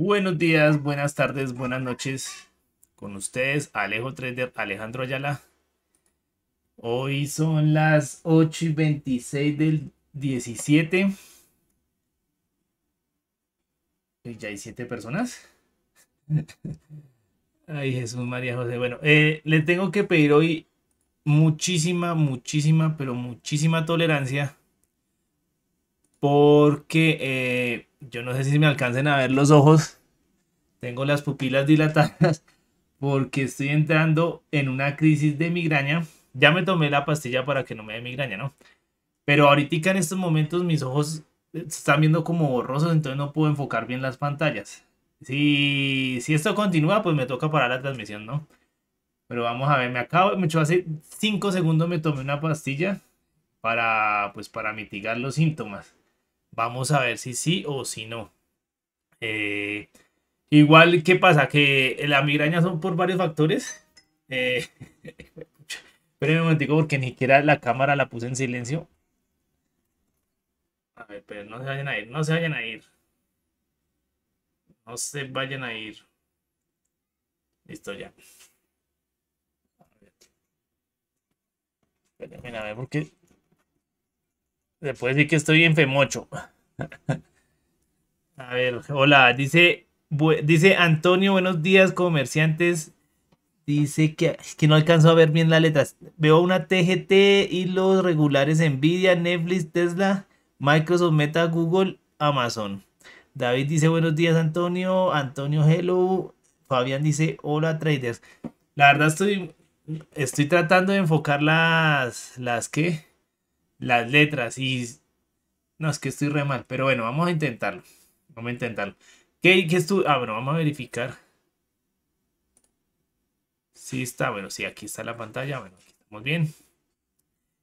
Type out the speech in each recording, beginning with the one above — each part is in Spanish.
Buenos días, buenas tardes, buenas noches. Con ustedes, Alejo Trader, Alejandro Ayala. Hoy son las 8 y 26 del 17. Ya hay 7 personas. Ay, Jesús María José. Bueno, eh, le tengo que pedir hoy muchísima, muchísima, pero muchísima tolerancia. Porque eh, yo no sé si me alcancen a ver los ojos. Tengo las pupilas dilatadas porque estoy entrando en una crisis de migraña. Ya me tomé la pastilla para que no me dé migraña, ¿no? Pero ahorita en estos momentos mis ojos eh, están viendo como borrosos, entonces no puedo enfocar bien las pantallas. Si, si esto continúa, pues me toca parar la transmisión, ¿no? Pero vamos a ver, me acabo, mucho hace 5 segundos me tomé una pastilla para, pues, para mitigar los síntomas. Vamos a ver si sí o si no. Eh, igual, ¿qué pasa? Que la migraña son por varios factores. Eh, espérenme un momentico porque ni siquiera la cámara la puse en silencio. A ver, pero no se vayan a ir, no se vayan a ir. No se vayan a ir. Listo ya. Espérenme a ver porque después puede decir que estoy femocho A ver, hola, dice, dice Antonio, buenos días, comerciantes. Dice que, que no alcanzó a ver bien las letras. Veo una TGT y los regulares Nvidia, Netflix, Tesla, Microsoft, Meta, Google, Amazon. David dice buenos días Antonio, Antonio hello, Fabián dice hola traders. La verdad estoy, estoy tratando de enfocar las, las que, las letras y... No, es que estoy re mal, pero bueno, vamos a intentarlo. Vamos a intentarlo. ¿Qué, qué ah, vamos a verificar. si está, bueno, si aquí está la pantalla, bueno, aquí estamos bien.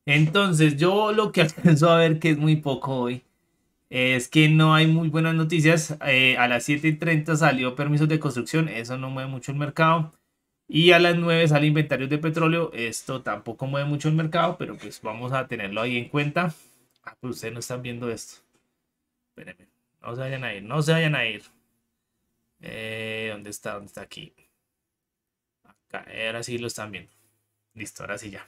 Entonces, yo lo que alcanzo a ver que es muy poco hoy es que no hay muy buenas noticias. Eh, a las 7.30 salió permisos de construcción, eso no mueve mucho el mercado. Y a las 9 sale inventario de petróleo. Esto tampoco mueve mucho el mercado, pero pues vamos a tenerlo ahí en cuenta. Ah, pues ustedes no están viendo esto. Espérenme. No se vayan a ir, no se vayan a ir. Eh, ¿Dónde está? ¿Dónde está aquí? Acá, ahora sí lo están viendo. Listo, ahora sí ya.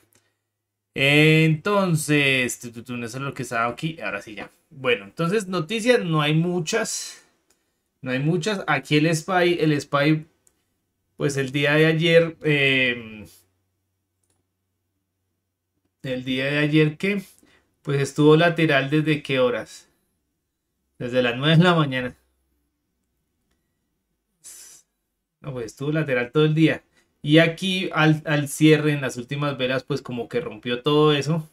Entonces, eso es lo que está aquí. Ahora sí ya. Bueno, entonces noticias no hay muchas. No hay muchas. Aquí el spy, el spy pues el día de ayer, em, el día de ayer que, pues estuvo lateral desde qué horas? Desde las 9 de la mañana. No, pues estuvo lateral todo el día. Y aquí al, cierre, en las últimas velas, pues como que rompió todo eso.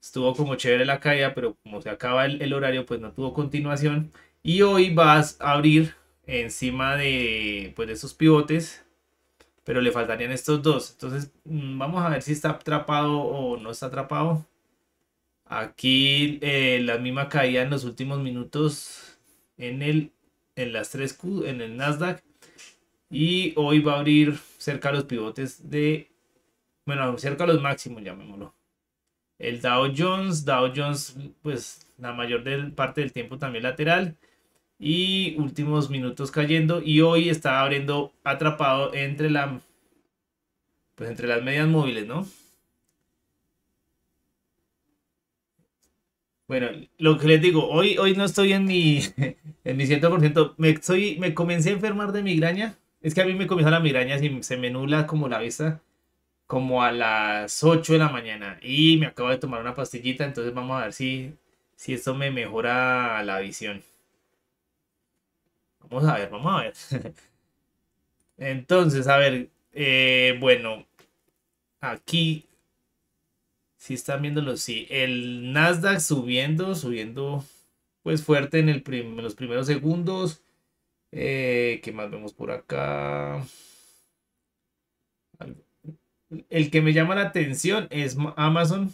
Estuvo como chévere la caída, pero como se acaba el, el horario, pues no tuvo continuación. Y hoy vas a abrir encima de, pues, de esos pivotes, pero le faltarían estos dos. Entonces, mm, vamos a ver si está atrapado o no está atrapado. Aquí eh, la misma caída en los últimos minutos en, el, en las 3 Q, en el Nasdaq. Y hoy va a abrir cerca a los pivotes de, bueno, cerca a los máximos, llamémoslo. El Dow Jones, Dow Jones, pues la mayor parte del tiempo también lateral y últimos minutos cayendo y hoy está abriendo atrapado entre la pues entre las medias móviles, ¿no? Bueno, lo que les digo, hoy, hoy no estoy en mi, en mi 100%. Me, estoy, me comencé a enfermar de migraña. Es que a mí me comienza la migraña y se me nula como la vista, como a las 8 de la mañana. Y me acabo de tomar una pastillita, entonces vamos a ver si, si esto me mejora la visión a ver, vamos a ver. Entonces, a ver, eh, bueno, aquí, si están viéndolo, sí, el Nasdaq subiendo, subiendo pues fuerte en, el los primeros segundos. Eh, que más vemos por acá? El que me llama la atención es Amazon.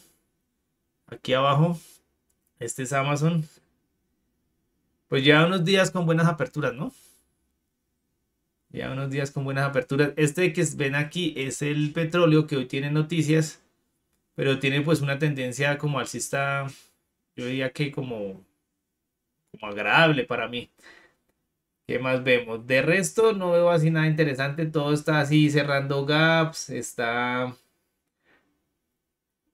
Aquí abajo. Este es Amazon. Pues ya unos días con buenas aperturas, ¿no? Ya unos días con buenas aperturas. Este que ven aquí es el petróleo que hoy tiene noticias, pero tiene pues una tendencia como alcista, yo diría que como, como agradable para mí. ¿Qué más vemos? De resto no veo así nada interesante, todo está así cerrando gaps, está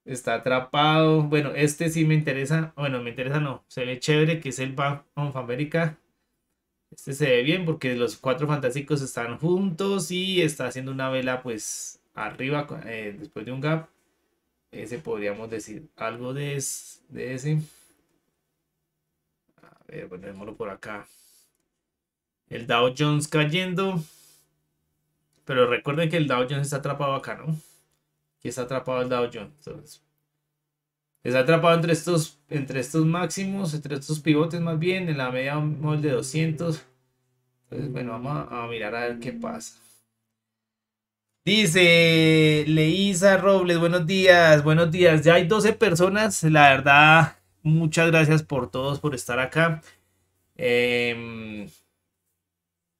está atrapado. Bueno, este sí me interesa. Bueno, me interesa no. Se ve chévere que es el Bank of America. Este se ve bien porque los cuatro fantásticos están juntos y está haciendo una vela pues arriba eh, después de un gap. Ese podríamos decir algo de, de ese. A ver, ponémoslo por acá. El Dow Jones cayendo. Pero recuerden que el Dow Jones está atrapado acá, ¿no? y está atrapado el Dow Jones. está atrapado entre estos, entre estos máximos, entre estos pivotes más bien, en la media mol de 200. Entonces, bueno, vamos a, mirar a ver qué pasa. Dice Leisa Robles, buenos días, buenos días. Ya hay 12 personas, la verdad, muchas gracias por todos por estar acá. Em,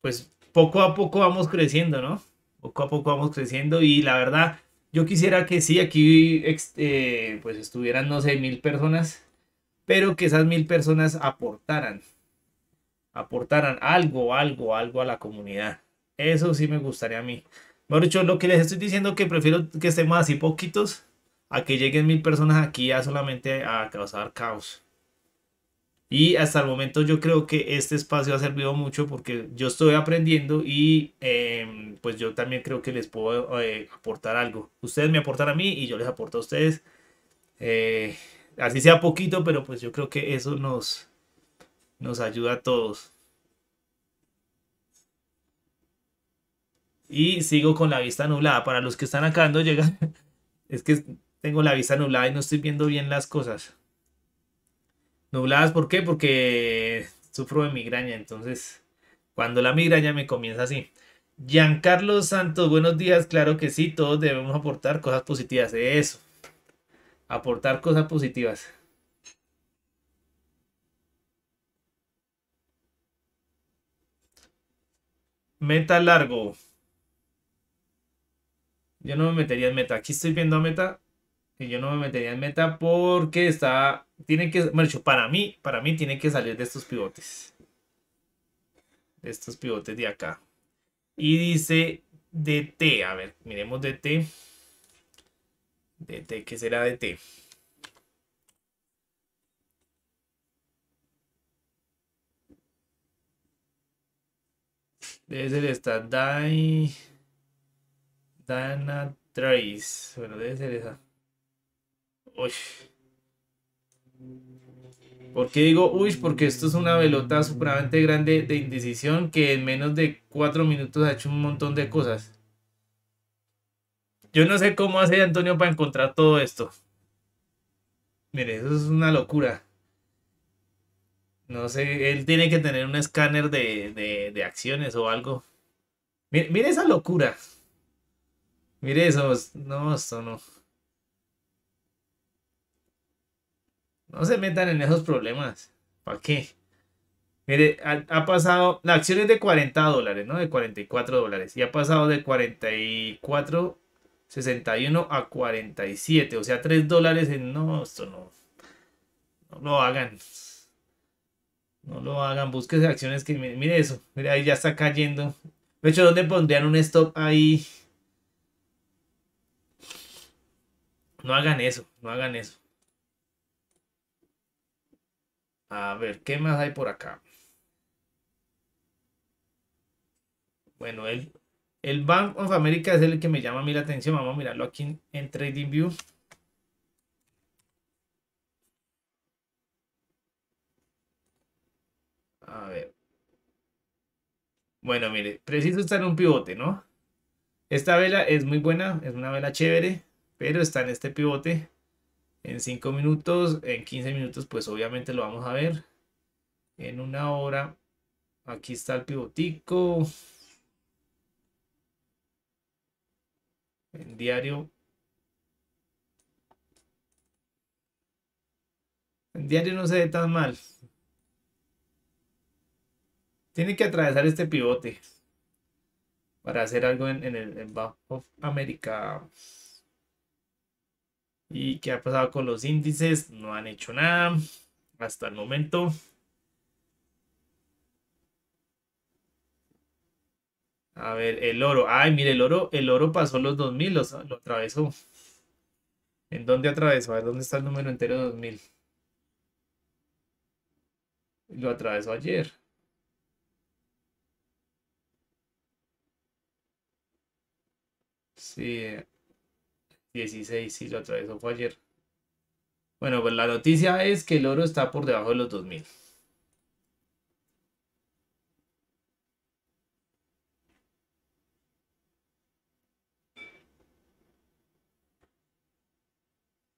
pues poco a poco vamos creciendo, ¿no? Poco a poco vamos creciendo y la verdad, yo quisiera que sí, aquí eh, pues estuvieran, no sé, mil personas, pero que esas mil personas aportaran, aportaran algo, algo, algo a la comunidad. Eso sí me gustaría a mí. yo lo que les estoy diciendo que prefiero que estemos así poquitos a que lleguen mil personas aquí a solamente a causar caos. Y hasta el momento yo creo que este espacio ha servido mucho porque yo estoy aprendiendo y em, pues yo también creo que les puedo eh, aportar algo. Ustedes me aportan a mí y yo les aporto a ustedes. Eh, así sea poquito, pero pues yo creo que eso nos, nos ayuda a todos. Y sigo con la vista nublada. Para los que están acá, no llegan, es que tengo la vista nublada y no estoy viendo bien las cosas. Nubladas, ¿por qué? Porque sufro de migraña, entonces cuando la migraña me comienza así. Giancarlo Santos, buenos días, claro que sí, todos debemos aportar cosas positivas, eso. Aportar cosas positivas. Meta largo. Yo no me metería en meta. Aquí estoy viendo a meta. Y yo no me metería en meta porque estaba tiene que, para mí, para mí tiene que salir de estos pivotes. De estos pivotes de acá. Y dice DT, a ver, miremos DT. DT, ¿qué será DT? Debe ser esta, Dai... Dana Trace. Bueno, debe ser esa. Uy. ¿Por qué digo uy? Porque esto es una pelota supremamente grande de indecisión que en menos de cuatro minutos ha hecho un montón de cosas. Yo no sé cómo hace Antonio para encontrar todo esto. Mire, eso es una locura. No sé, él tiene que tener un escáner de, acciones o algo. Mire, mire, esa locura. Mire eso. No, esto no. No se metan en esos problemas. ¿Para qué? Mire, ha, pasado, la acción es de 40 dólares, ¿no? De 44 dólares. Y ha pasado de 44, 61 a 47. O sea, 3 dólares en... No, esto no. No lo hagan. No lo hagan. Búsquese acciones que... Mire eso. Mire, ahí ya está cayendo. De hecho, ¿dónde pondrían un stop ahí? No hagan eso. No hagan eso. A ver, ¿qué más hay por acá? Bueno, el, el Bank of America es el que me llama a mí la atención. Vamos a mirarlo aquí en, en TradingView. A ver. Bueno, mire, preciso estar en un pivote, ¿no? Esta vela es muy buena, es una vela chévere, pero está en este pivote en 5 minutos, en 15 minutos, pues obviamente lo vamos a ver. En una hora, aquí está el pivotico. En diario. En diario no se ve tan mal. Tiene que atravesar este pivote para hacer algo en, el en of America. ¿Y qué ha pasado con los índices? No han hecho nada hasta el momento. A ver, el oro. Ay, mire, el oro, el oro pasó los 2000, lo atravesó. ¿En dónde atravesó? A ver, ¿dónde está el número entero de 2000? Lo atravesó ayer. Sí, 16, sí, lo atravesó, fue ayer. Bueno, pues la noticia es que el oro está por debajo de los 2000.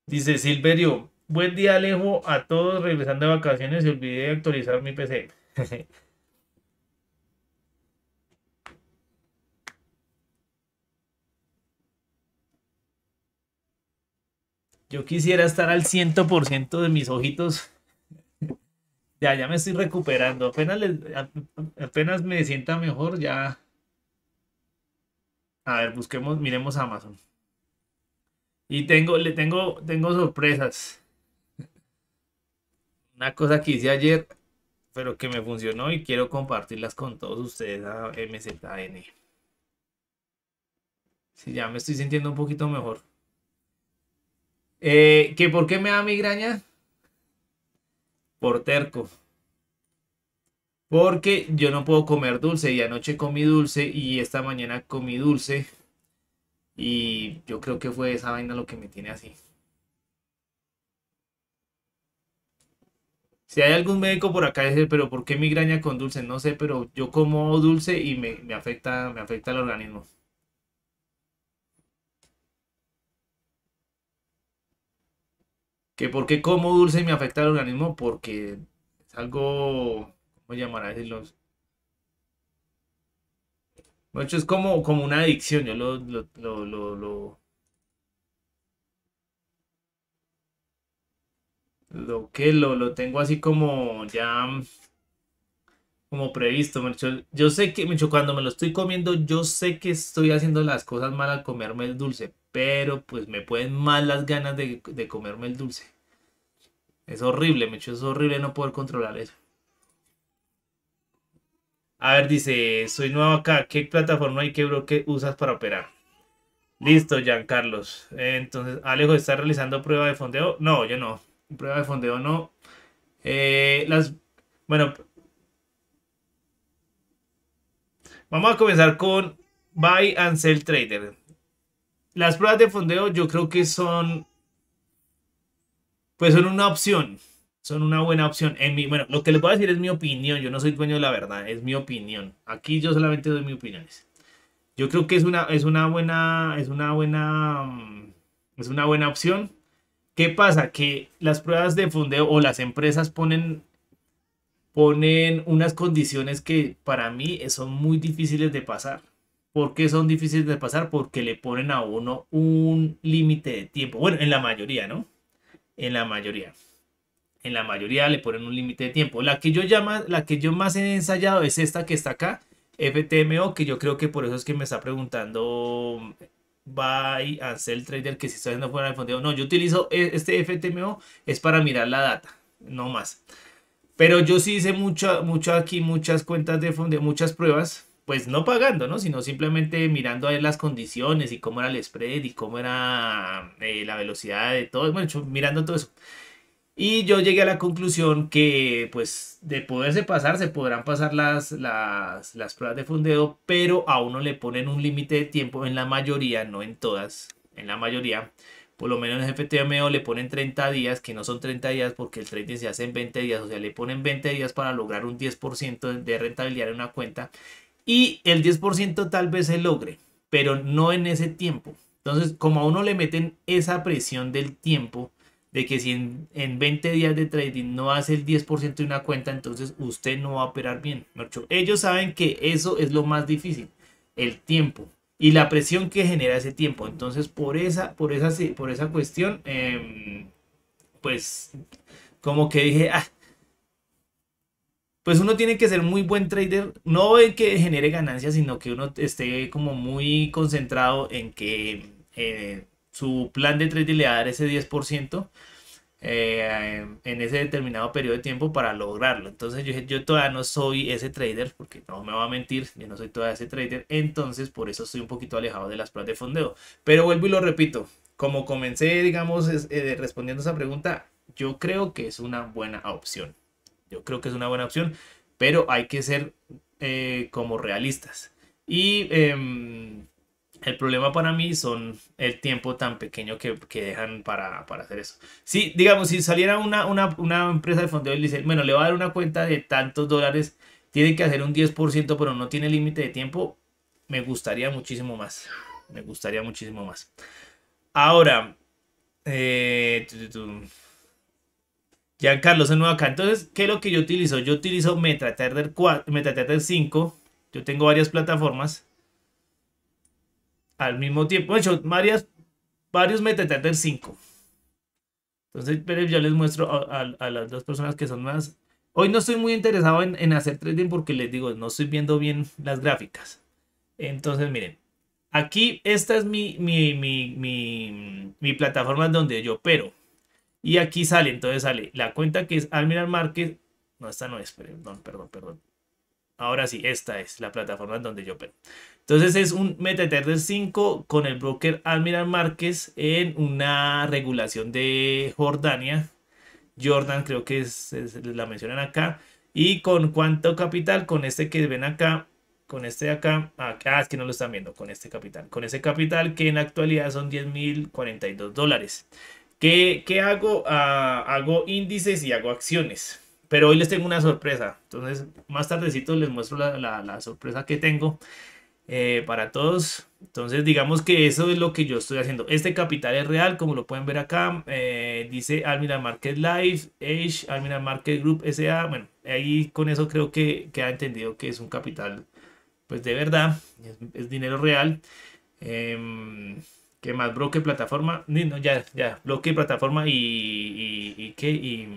Dice Silverio, buen día Alejo, a todos regresando de vacaciones y olvidé de actualizar mi PC. Yo quisiera estar al 100% de mis ojitos. ya, ya me estoy recuperando. Apenas, apenas me sienta mejor, ya. A ver, busquemos, miremos Amazon. Y tengo, le tengo, tengo sorpresas. Una cosa que hice ayer, pero que me funcionó y quiero compartirlas con todos ustedes a MZN. sí, ya me estoy sintiendo un poquito mejor. Eh, ¿Que por qué me da migraña? Por terco. Porque yo no puedo comer dulce y anoche comí dulce y esta mañana comí dulce. Y yo creo que fue esa vaina lo que me tiene así. Si hay algún médico por acá, dice, pero ¿por qué migraña con dulce? No sé, pero yo como dulce y me, afecta, me afecta el organismo. que por qué como dulce me afecta al organismo, porque es algo, ¿cómo a decirlo? De hecho, es como, como una adicción, yo lo, lo, que lo, lo tengo así como ya como previsto, Yo sé que, cuando me lo estoy comiendo, yo sé que estoy haciendo las cosas mal al comerme el dulce, pero pues me pueden mal las ganas de, comerme el dulce. Es horrible, es horrible no poder controlar eso. A ver, dice, soy nuevo acá, ¿qué plataforma y qué bloque usas para operar? Listo, Carlos. Entonces, Alejo, ¿está realizando prueba de fondeo? No, yo no. Prueba de fondeo no. Eh, las, bueno, Vamos a comenzar con Buy and Sell Trader. Las pruebas de fondeo yo creo que son, pues son una opción, son una buena opción. En mi, bueno, lo que les voy a decir es mi opinión, yo no soy dueño de la verdad, es mi opinión. Aquí yo solamente doy mi opiniones. Yo creo que es una, es una buena, es una buena, mm, es una buena opción. ¿Qué pasa? Que las pruebas de fondeo o las empresas ponen ponen unas condiciones que para mí son muy difíciles de pasar. ¿Por qué son difíciles de pasar? Porque le ponen a uno un límite de tiempo. Bueno, en la mayoría, ¿no? En la mayoría. En la mayoría le ponen un límite de tiempo. La que yo llama, la que yo más he ensayado es esta que está acá, FTMO, que yo creo que por eso es que me está preguntando by Ansel Trader que si está haciendo fuera del fondo? No, yo utilizo e, este FTMO es para mirar la data, no más. Pero yo sí hice mucho, mucho aquí, muchas cuentas de fondo, muchas pruebas, pues no pagando, ¿no? Sino simplemente mirando ver las condiciones y cómo era el spread y cómo era eh, la velocidad de todo, bueno, mirando todo eso. Y yo llegué a la conclusión que, pues, de poderse pasar, se podrán pasar las, las, las pruebas de fundeo, pero a uno le ponen un límite de tiempo en la mayoría, no en todas, en la mayoría por lo menos en FTMO le ponen 30 días, que no son 30 días porque el trading se hace en 20 días, o sea, le ponen 20 días para lograr un 10% de rentabilidad en una cuenta y el 10% tal vez se logre, pero no en ese tiempo. Entonces, como a uno le meten esa presión del tiempo, de que si en, 20 días de trading no hace el 10% de una cuenta, entonces usted no va a operar bien. Ellos saben que eso es lo más difícil, el tiempo y la presión que genera ese tiempo. Entonces, por esa, por esa, por esa cuestión, em, pues como que dije, ah, pues uno tiene que ser muy buen trader, no en que genere ganancias, sino que uno esté como muy concentrado en que eh, su plan de trading le va a dar ese 10%. Eh, en ese determinado periodo de tiempo para lograrlo. Entonces yo todavía no soy ese trader, porque no me va a mentir, yo no soy todavía ese trader, entonces por eso estoy un poquito alejado de las pruebas de fondeo. Pero vuelvo y lo repito, como comencé, digamos, eh, respondiendo esa pregunta, yo creo que es una buena opción. Yo creo que es una buena opción, pero hay que ser eh, como realistas. Y em, el problema para mí son el tiempo tan pequeño que, dejan para, hacer eso. Si, digamos, si saliera una, empresa de fondeo y le dice, bueno, le va a dar una cuenta de tantos dólares, tiene que hacer un 10%, pero no tiene límite de tiempo, me gustaría muchísimo más. Me gustaría muchísimo más. Ahora, eh, Carlos, tu, acá. Entonces, ¿qué es lo que yo utilizo? Yo utilizo MetaTrader MetaTrader 5. Yo tengo varias plataformas al mismo tiempo. De hecho, varios 5. Entonces, yo les muestro a, las dos personas que son más. Hoy no estoy muy interesado en, hacer trading porque les digo, no estoy viendo bien las gráficas. Entonces, miren, aquí esta es mi, mi, plataforma donde yo opero. Y aquí sale, entonces sale la cuenta que es Almiral márquez No, esta no es, perdón, perdón, perdón. Ahora sí, esta es la plataforma donde yo opero. Entonces es un MetaTrader 5 con el broker Admiral Márquez en una regulación de Jordania. Jordan creo que es, la mencionan acá. Y con cuánto capital, con este que ven acá, con este de acá, Ah, ah es que no lo están viendo, con este capital. Con ese capital que en la actualidad son 10.042 dólares. ¿Qué, hago? Ah, hago índices y hago acciones. Pero hoy les tengo una sorpresa. Entonces, más tardecito les muestro la sorpresa que tengo. Eh, para todos. Entonces, digamos que eso es lo que yo estoy haciendo. Este capital es real, como lo pueden ver acá. Eh, dice Almira Market Life, Age, Almira Market Group SA. Bueno, ahí con eso creo que, ha entendido que es un capital, pues de verdad, es, dinero real. Que em, ¿Qué más? Bloque, plataforma. No, ya, ya. Bloque, plataforma y. ¿Y, y qué? Y.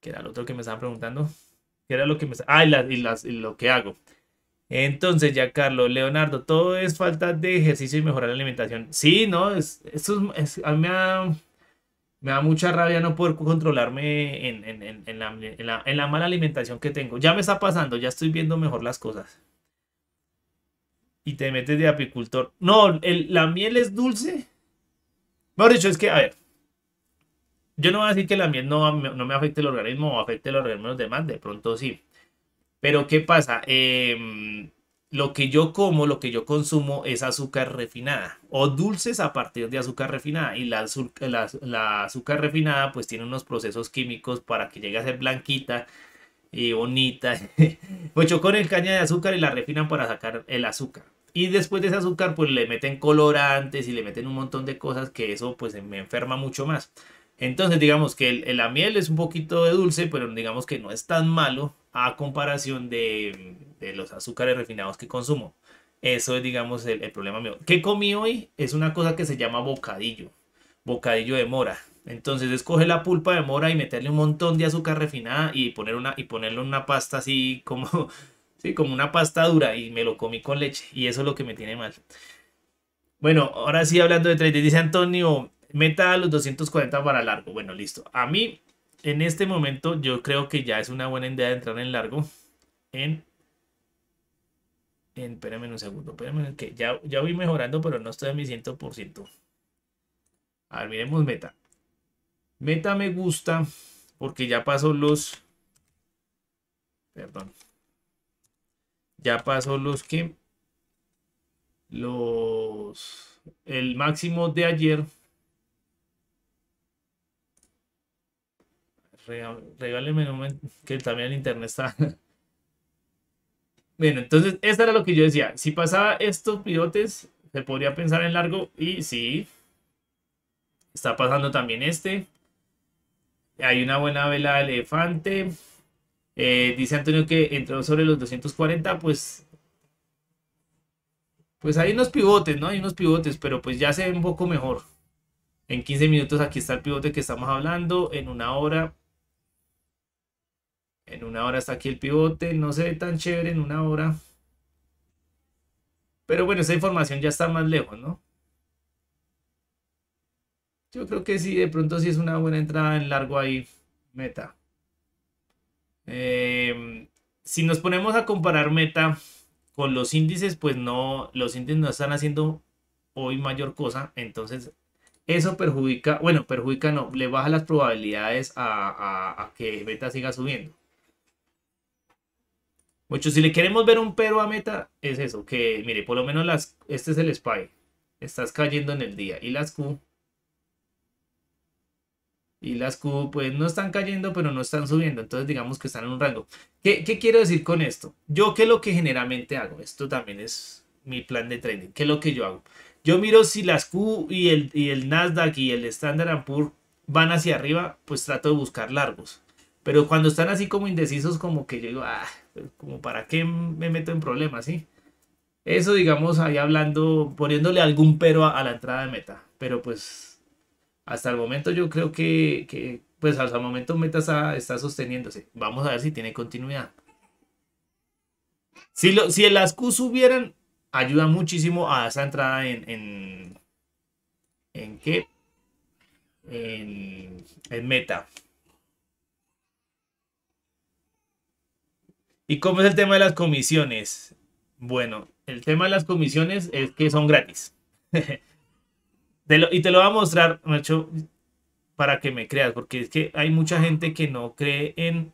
¿Qué era lo otro que me estaban preguntando? ¿Qué era lo que me. Ah, y, y lo que hago. Entonces, ya Carlos, Leonardo, todo es falta de ejercicio y mejorar la alimentación. Sí, no, es, eso es, a mí me da, mucha rabia no poder controlarme en, la, mala alimentación que tengo. Ya me está pasando, ya estoy viendo mejor las cosas. Y te metes de apicultor. No, el, la miel es dulce. Mejor dicho, es que, a ver, yo no voy a decir que la miel no, no me afecte el organismo o afecte el organismo de los demás, de pronto sí. Pero ¿qué pasa? Em, lo que yo como, lo que yo consumo es azúcar refinada o dulces a partir de azúcar refinada. Y la, azúcar refinada pues tiene unos procesos químicos para que llegue a ser blanquita y bonita. Pues, yo con el caña de azúcar y la refinan para sacar el azúcar. Y después de ese azúcar pues le meten colorantes y le meten un montón de cosas que eso pues me enferma mucho más. Entonces digamos que el, la miel es un poquito de dulce, pero digamos que no es tan malo a comparación de, los azúcares refinados que consumo. Eso es, digamos, el, problema mío. ¿Qué comí hoy? Es una cosa que se llama bocadillo. Bocadillo de mora. Entonces escoge la pulpa de mora y meterle un montón de azúcar refinada y, poner una, y ponerlo en una pasta así como, sí, como una pasta dura y me lo comí con leche. Y eso es lo que me tiene mal. Bueno, ahora sí hablando de trading, dice Antonio, Meta a los 240 para largo. Bueno, listo. A mí, en este momento, yo creo que ya es una buena idea de entrar en largo. En. en espérame un segundo. Espérame, que ya, ya voy mejorando, pero no estoy a mi 100%. A ver, miremos meta. Meta me gusta porque ya pasó los. Perdón. Ya pasó los que. Los. El máximo de ayer Regáleme un momento, que también el internet está. Bueno, entonces, Esto era lo que yo decía. Si pasaba estos pivotes, se podría pensar en largo. Y sí, está pasando también este. Hay una buena vela de elefante. Eh, dice Antonio que entró sobre los 240, pues... Pues hay unos pivotes, ¿no? Hay unos pivotes, pero pues ya se ve un poco mejor. En 15 minutos aquí está el pivote que estamos hablando. En una hora en una hora está aquí el pivote. No se ve tan chévere en una hora. Pero bueno, esa información ya está más lejos, ¿no? Yo creo que sí, de pronto sí es una buena entrada en largo ahí, meta. Em, si nos ponemos a comparar meta con los índices, pues no, los índices no están haciendo hoy mayor cosa, entonces eso perjudica, bueno, perjudica no, le baja las probabilidades a que meta siga subiendo. Ocho, si le queremos ver un pero a meta, es eso, que mire, por lo menos las, este es el spy. Estás cayendo en el día. Y las Q. Y las Q, pues no están cayendo, pero no están subiendo. Entonces digamos que están en un rango. ¿Qué, quiero decir con esto? Yo ¿qué es lo que generalmente hago, esto también es mi plan de trading. ¿Qué es lo que yo hago? Yo miro si las Q y el, y el Nasdaq y el Standard Poor's van hacia arriba, pues trato de buscar largos. Pero cuando están así como indecisos, como que yo digo, ah, como para qué me meto en problemas, ¿sí? Eso, digamos, ahí hablando, poniéndole algún pero a, la entrada de meta. Pero pues, hasta el momento yo creo que, pues hasta el momento meta está, sosteniéndose. Vamos a ver si tiene continuidad. Si, lo, si las Q subieran, ayuda muchísimo a esa entrada en... ¿En, qué? En, en meta. ¿Y cómo es el tema de las comisiones? Bueno, el tema de las comisiones es que son gratis. y te lo voy a mostrar, Nacho, para que me creas, porque es que hay mucha gente que no cree en...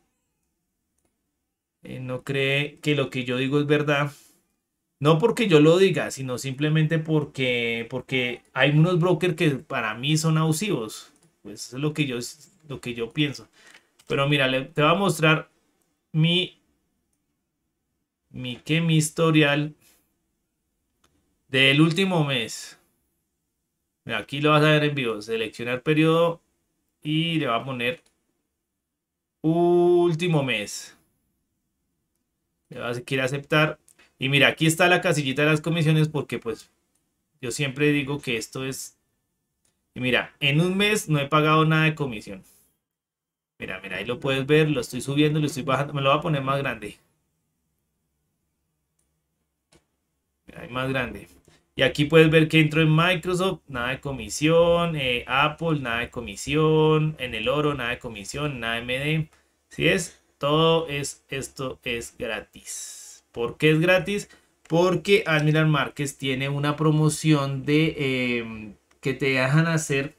Eh, no cree que lo que yo digo es verdad. No porque yo lo diga, sino simplemente porque, porque hay unos brokers que para mí son abusivos. Pues es lo que yo, lo que yo pienso. Pero mira, te voy a mostrar mi mi, que mi historial del último mes. Mira, aquí lo vas a ver en vivo. Seleccionar periodo y le va a poner último mes. Le vas a a aceptar. Y mira, aquí está la casillita de las comisiones porque pues yo siempre digo que esto es... Y mira, en un mes no he pagado nada de comisión. Mira, mira, ahí lo puedes ver, lo estoy subiendo, lo estoy bajando. Me lo va a poner más grande. más grande. Y aquí puedes ver que entro en Microsoft, nada de comisión, eh, Apple, nada de comisión, en el oro, nada de comisión, nada MD. Si es, todo es, esto es gratis. porque es gratis? Porque Admiral Márquez tiene una promoción de eh, que te dejan hacer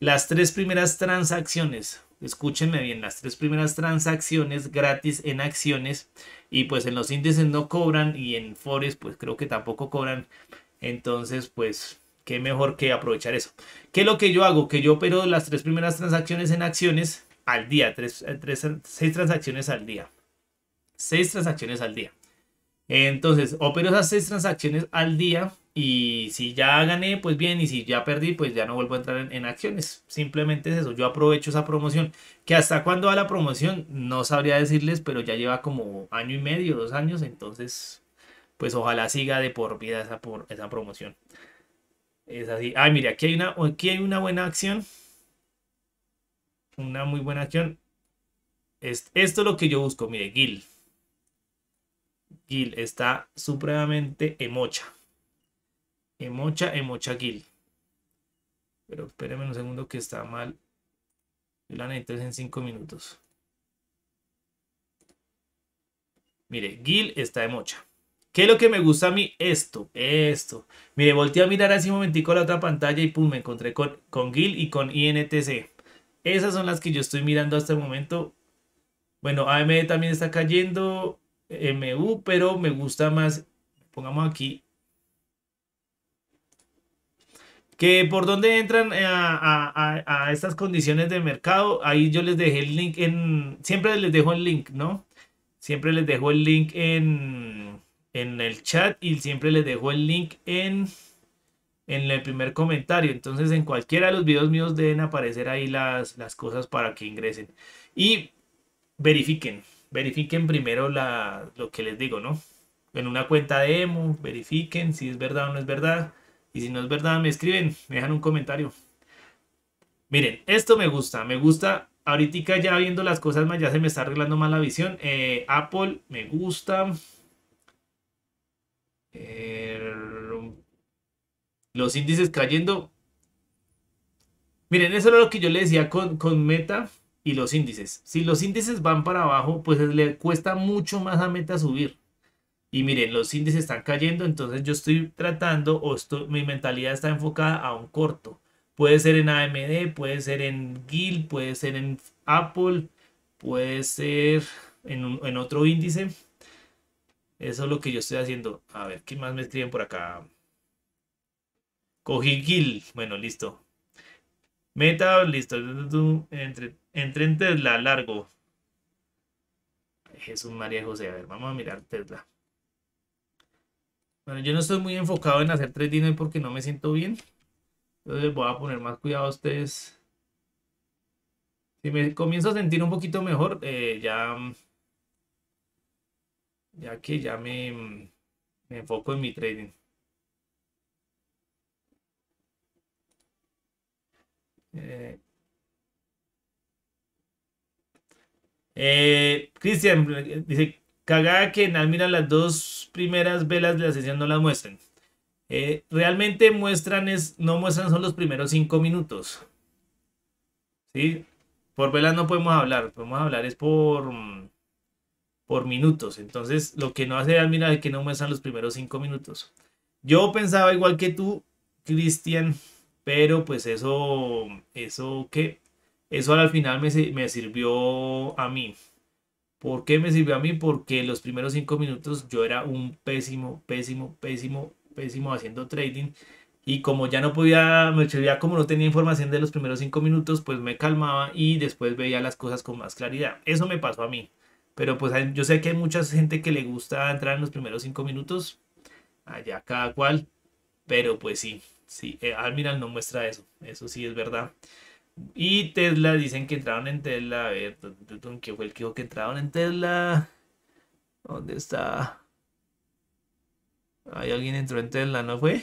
las tres primeras transacciones escúchenme bien, las tres primeras transacciones gratis en acciones y pues en los índices no cobran y en Forex pues creo que tampoco cobran. Entonces pues qué mejor que aprovechar eso. ¿Qué es lo que yo hago? Que yo opero las tres primeras transacciones en acciones al día, tres, eh, seis transacciones al día. Seis transacciones al día. Entonces, opero esas seis transacciones al día y si ya gané, pues bien, y si ya perdí, pues ya no vuelvo a entrar en, acciones. Simplemente es eso, yo aprovecho esa promoción. Que hasta cuándo va la promoción, no sabría decirles, pero ya lleva como año y medio, dos años, entonces, pues ojalá siga de por vida esa, por, esa promoción. Es así. Ay, mire, aquí hay, una, aquí hay una buena acción. Una muy buena acción. Es, esto es lo que yo busco, mire, Gil. Gil está supremamente emocha Emocha, GIL Pero espérenme un segundo que está mal. Yo la necesito es en 5 minutos. Mire, Gil está de mocha. ¿Qué es lo que me gusta a mí? Esto, esto. Mire, volteé a mirar así un momentico la otra pantalla y pum, me encontré con, con Gil y con INTC. Esas son las que yo estoy mirando hasta el momento. Bueno, AMD también está cayendo, MU, pero me gusta más, pongamos aquí que por dónde entran eh, a, estas condiciones de mercado. Ahí yo les dejé el link en. Siempre les dejo el link, ¿no? Siempre les dejo el link en, el chat y siempre les dejo el link en, en el primer comentario. Entonces, en cualquiera de los videos míos deben aparecer ahí las, las cosas para que ingresen. Y verifiquen. Verifiquen primero lo que les digo, ¿no? En una cuenta de verifiquen si es verdad o no es verdad y si no es verdad, me escriben, me dejan un comentario. Miren, esto me gusta, me gusta. Ahorita ya viendo las cosas más, ya se me está arreglando más la visión. Eh, Apple, me gusta. Eh, los índices cayendo. Miren, eso era lo que yo le decía con, con Meta y los índices. Si los índices van para abajo, pues le cuesta mucho más a Meta subir y miren, los índices están cayendo, entonces yo estoy tratando o mi mentalidad está enfocada a un corto. Puede ser en AMD, puede ser en GIL, puede ser en Apple, puede ser en, otro índice. Eso es lo que yo estoy haciendo. A ver, ¿qué más me escriben por acá? Cogí GIL. Bueno, listo. Meta, listo. Entre, entre en Tesla, largo. Jesús María José. A ver, vamos a mirar Tesla. Bueno, yo no estoy muy enfocado en hacer trading hoy porque no me siento bien. Entonces voy a poner más cuidado a ustedes. Si me comienzo a sentir un poquito mejor, eh, ya... Ya que ya me, me enfoco en mi trading. Eh, eh Cristian dice, Cagada que en Almira las dos primeras velas de la sesión no las muestren. Eh, realmente muestran es, no muestran son los primeros cinco minutos. ¿Sí? Por velas no podemos hablar, podemos hablar es por, por minutos. Entonces, lo que no hace Almira es que no muestran los primeros cinco minutos. Yo pensaba igual que tú, Cristian, pero pues eso, eso que, eso al final me, me sirvió a mí. ¿Por qué me sirvió a mí? Porque los primeros cinco minutos yo era un pésimo, pésimo, pésimo, pésimo haciendo trading. Y como ya no podía, me como no tenía información de los primeros cinco minutos, pues me calmaba y después veía las cosas con más claridad. Eso me pasó a mí. Pero pues yo sé que hay mucha gente que le gusta entrar en los primeros cinco minutos. Allá cada cual. Pero pues sí, sí, eh, Admiral no muestra eso. Eso sí es verdad. Y Tesla, dicen que entraron en Tesla. A ver, ¿qué fue el que dijo que entraron en Tesla? ¿Dónde está? ¿Hay alguien entró en Tesla, ¿no fue?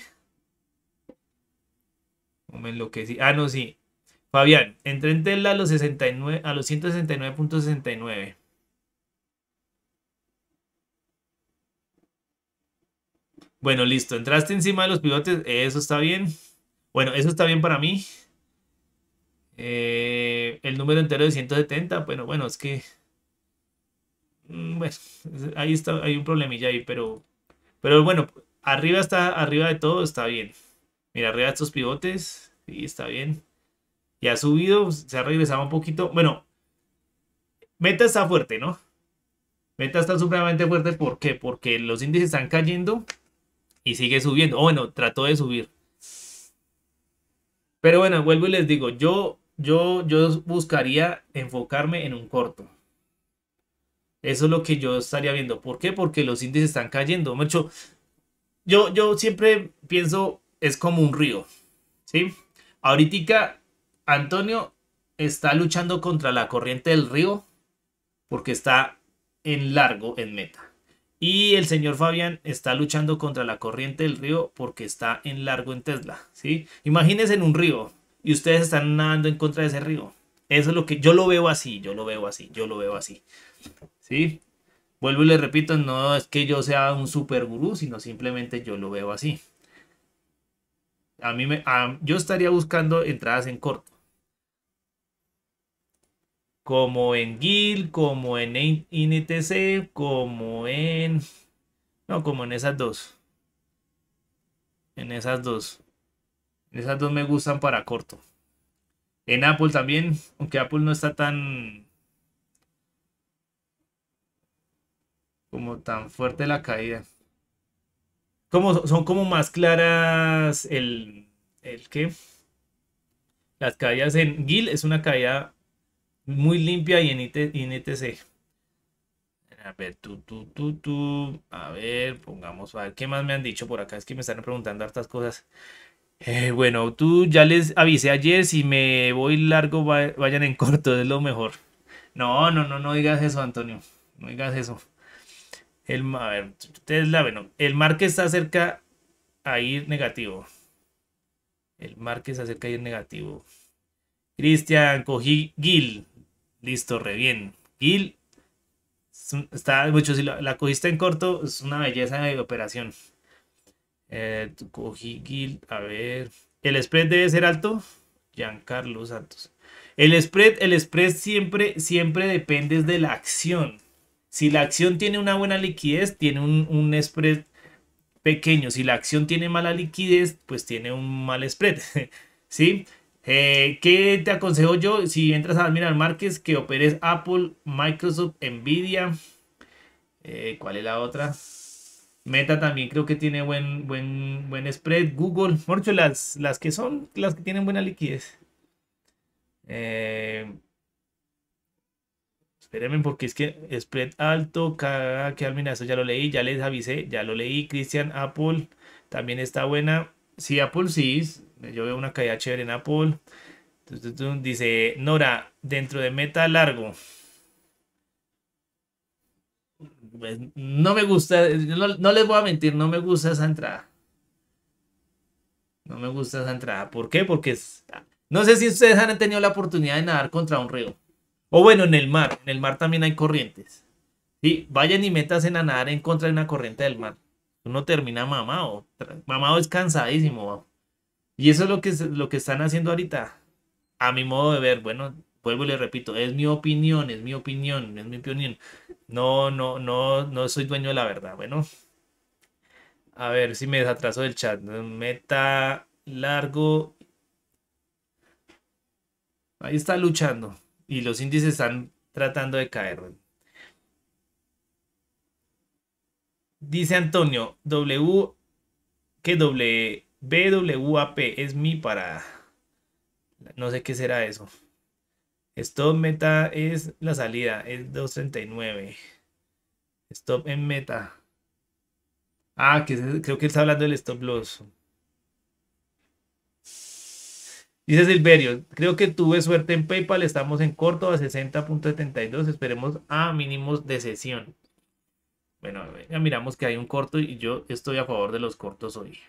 No me enloquecí. Ah, no, sí. Fabián, entré en Tesla a los 69, a los 169.69. Bueno, listo. Entraste encima de los pivotes. Eso está bien. Bueno, eso está bien para mí. Eh, el número entero de 170, bueno, bueno, es que... Mm, bueno, ahí está, hay un problemilla ahí, pero... Pero bueno, arriba está, arriba de todo está bien. Mira, arriba de estos pivotes, y está bien. Ya ha subido, se ha regresado un poquito. Bueno, Meta está fuerte, ¿no? Meta está supremamente fuerte, ¿por qué? Porque los índices están cayendo y sigue subiendo. O bueno, trató de subir. Pero bueno, vuelvo y les digo, yo yo, yo buscaría enfocarme en un corto. Eso es lo que yo estaría viendo. ¿Por qué? Porque los índices están cayendo. Mucho. Yo, yo siempre pienso, es como un río. ¿Sí? Ahorita Antonio está luchando contra la corriente del río porque está en largo en meta. Y el señor Fabián está luchando contra la corriente del río porque está en largo en Tesla. ¿sí? Imagínense en un río y ustedes están nadando en contra de ese río. Eso es lo que yo lo veo así, yo lo veo así, yo lo veo así. ¿Sí? Vuelvo y le repito, no es que yo sea un super gurú, sino simplemente yo lo veo así. A mí me, yo estaría buscando entradas en corto. Como en GIL, como en INTC, como en... No, como en esas dos. En esas dos. Esas dos me gustan para corto. En Apple también, aunque Apple no está tan... Como tan fuerte la caída. Como, son como más claras el... ¿El qué? Las caídas en GIL es una caída muy limpia y en, ITC. A ver, tú, tú, tú, tú. A ver, pongamos, a ver, ¿qué más me han dicho por acá? Es que me están preguntando hartas cosas. Eh, bueno, tú ya les avisé ayer, si me voy largo, vayan en corto, es lo mejor. No, no, no, no digas eso, Antonio. No digas eso. El, a ver, ustedes la ven. El mar que está cerca a ir negativo. El mar que está acerca a ir negativo. Cristian, cogí Gil. Listo, re bien. Gil, está mucho. Si la, la cogiste en corto, es una belleza de operación. Eh, cogí a ver. ¿El spread debe ser alto? Giancarlo Santos. El spread, el spread siempre, siempre depende de la acción. Si la acción tiene una buena liquidez, tiene un, spread pequeño. Si la acción tiene mala liquidez, pues tiene un mal spread. ¿Sí? Eh, ¿Qué te aconsejo yo? Si entras a Admiral Márquez, que operes Apple, Microsoft, Nvidia. Eh, ¿Cuál es la otra? Meta también creo que tiene buen, buen, buen spread. Google, mucho las, las que son, las que tienen buena liquidez. Eh, espérenme porque es que spread alto, que ah, eso ya lo leí, ya les avisé, ya lo leí. Christian, Apple también está buena. Sí, Apple sí, yo veo una caída chévere en Apple. Dice Nora, dentro de meta largo. Pues, no me gusta, no, les voy a mentir, no me gusta esa entrada. No me gusta esa entrada. ¿Por qué? Porque no sé si ustedes han tenido la oportunidad de nadar contra un río. O bueno, en el mar. En el mar también hay corrientes. Sí, vayan y metas en a nadar en contra de una corriente del mar. Uno termina mamado. Mamado es cansadísimo. Y eso es lo que, lo que están haciendo ahorita. A mi modo de ver, bueno, vuelvo y le repito, es mi opinión, es mi opinión, es mi opinión. No, no, no, no soy dueño de la verdad. Bueno, a ver si me desatraso del chat. Meta largo. Ahí está luchando. Y los índices están tratando de caer. Dice Antonio, W que W BWAP es mi para No sé qué será eso. Stop meta es la salida, es 239. Stop en meta. Ah, que creo que está hablando del stop loss. Dice Silverio, creo que tuve suerte en PayPal, estamos en corto a 60.72, esperemos a mínimos de sesión. Bueno, ya miramos que hay un corto y yo estoy a favor de los cortos hoy.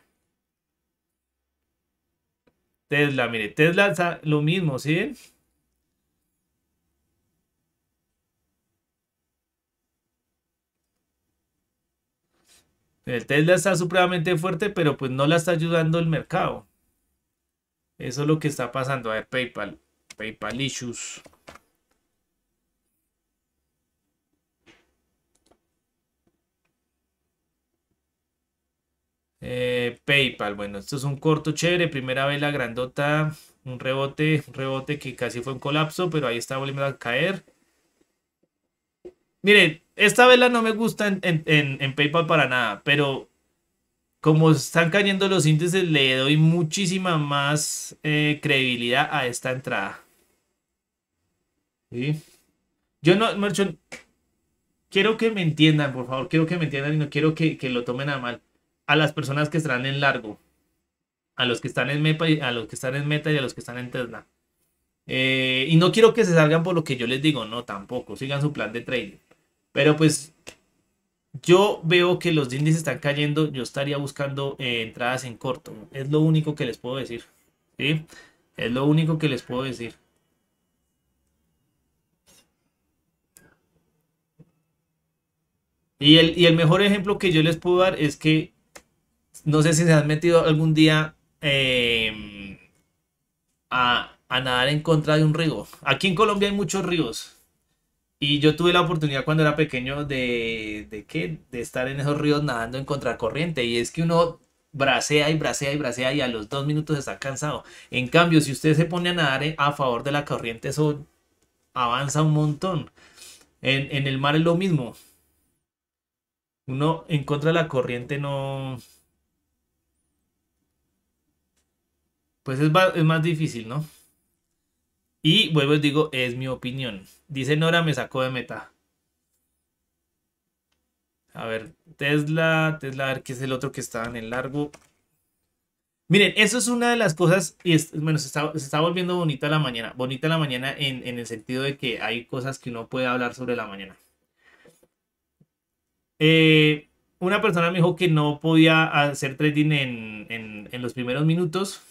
Tesla, mire, Tesla lo mismo, ¿sí? El Tesla está supremamente fuerte, pero pues no la está ayudando el mercado. Eso es lo que está pasando. A ver, PayPal. PayPal issues. Eh, PayPal, bueno, esto es un corto chévere, primera vela grandota, un rebote, un rebote que casi fue un colapso, pero ahí está volviendo a caer. Miren, esta vela no me gusta en, PayPal para nada, pero como están cayendo los índices, le doy muchísima más eh, credibilidad a esta entrada. Yo no, quiero que me entiendan, por favor, quiero que me entiendan y no quiero que, lo tomen a mal. A las personas que estarán en largo, a los que están en meta y a los que están en meta y a los que están en Tesla. Eh, y no quiero que se salgan por lo que yo les digo, no, tampoco. Sigan su plan de trading. Pero pues yo veo que los índices están cayendo, yo estaría buscando eh, entradas en corto. Es lo único que les puedo decir. ¿sí? Es lo único que les puedo decir. Y el, y el mejor ejemplo que yo les puedo dar es que no sé si se han metido algún día em, a, a nadar en contra de un río. Aquí en Colombia hay muchos ríos, y yo tuve la oportunidad cuando era pequeño de, de, ¿qué? de estar en esos ríos nadando en contracorriente. Y es que uno bracea y bracea y bracea y a los dos minutos está cansado. En cambio, si usted se pone a nadar a favor de la corriente, eso avanza un montón. En, el mar es lo mismo. Uno en contra de la corriente no... Pues es, es más difícil, ¿no? Y vuelvo os digo, es mi opinión. Dice Nora, me sacó de meta. A ver, Tesla, Tesla, a ver qué es el otro que estaba en el largo. Miren, eso es una de las cosas, y bueno, se está, volviendo bonita la mañana. Bonita la mañana en, el sentido de que hay cosas que uno puede hablar sobre la mañana. Eh, una persona me dijo que no podía hacer trading en, en los primeros minutos.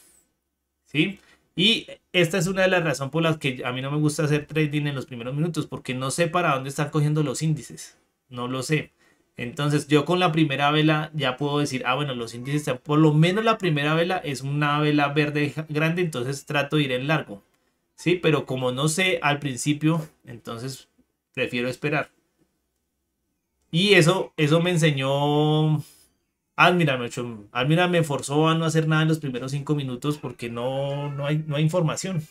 ¿Sí? Y esta es una de las razones por las que a mí no me gusta hacer trading en los primeros minutos, porque no sé para dónde están cogiendo los índices. No lo sé. Entonces yo con la primera vela ya puedo decir, ah, bueno, los índices están, por lo menos la primera vela es una vela verde grande, entonces trato de ir en largo. Sí, pero como no sé al principio, entonces prefiero esperar. Y eso, eso me enseñó Admira ah, ah, me, forzó a no hacer nada en los primeros cinco minutos porque no, no, hay, no hay información.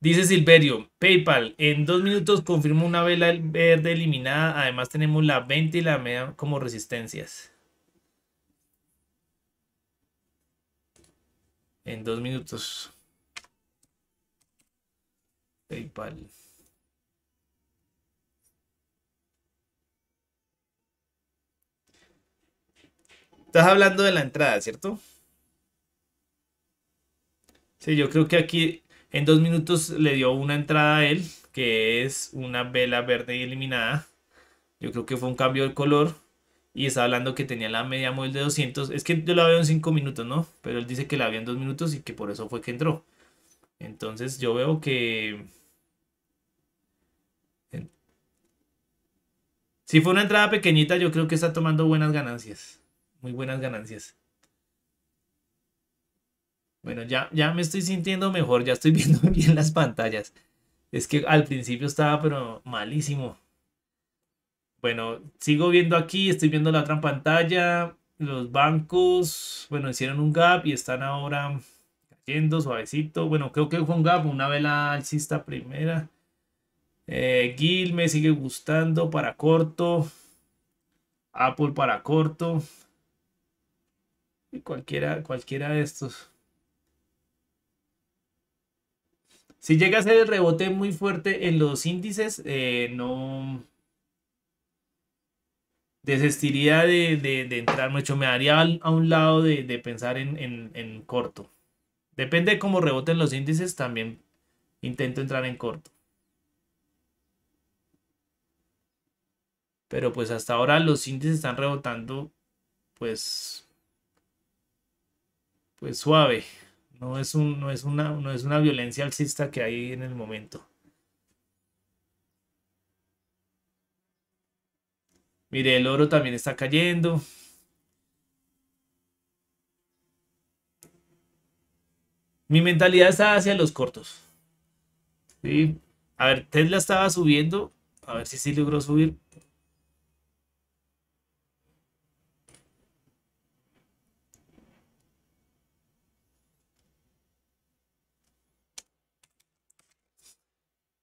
Dice Silverio, PayPal, en dos minutos confirmo una vela verde eliminada. Además tenemos la 20 y la media como resistencias. En dos minutos. PayPal. Estás hablando de la entrada, ¿cierto? Sí, yo creo que aquí en dos minutos le dio una entrada a él, que es una vela verde eliminada. Yo creo que fue un cambio de color. Y está hablando que tenía la media móvil de 200. Es que yo la veo en cinco minutos, ¿no? Pero él dice que la había en dos minutos y que por eso fue que entró. Entonces yo veo que... Si fue una entrada pequeñita, yo creo que está tomando buenas ganancias muy buenas ganancias. Bueno, ya, ya me estoy sintiendo mejor, ya estoy viendo bien las pantallas. Es que al principio estaba pero malísimo. Bueno, sigo viendo aquí, estoy viendo la otra pantalla. Los bancos, bueno, hicieron un gap y están ahora cayendo suavecito. Bueno, creo que fue un gap, una vela alcista primera. Eh, Gil me sigue gustando para corto. Apple para corto. Cualquiera, cualquiera de estos. Si llega a ser el rebote muy fuerte en los índices, eh, no desistiría de, entrar mucho, me daría a un lado de, pensar en, en, corto. Depende de cómo reboten los índices, también intento entrar en corto. Pero pues hasta ahora los índices están rebotando, pues pues suave. No es, un, no, es una, no es una violencia alcista que hay en el momento. Mire, el oro también está cayendo. Mi mentalidad está hacia los cortos. ¿Sí? A ver, Tesla estaba subiendo. A ver si sí logró subir.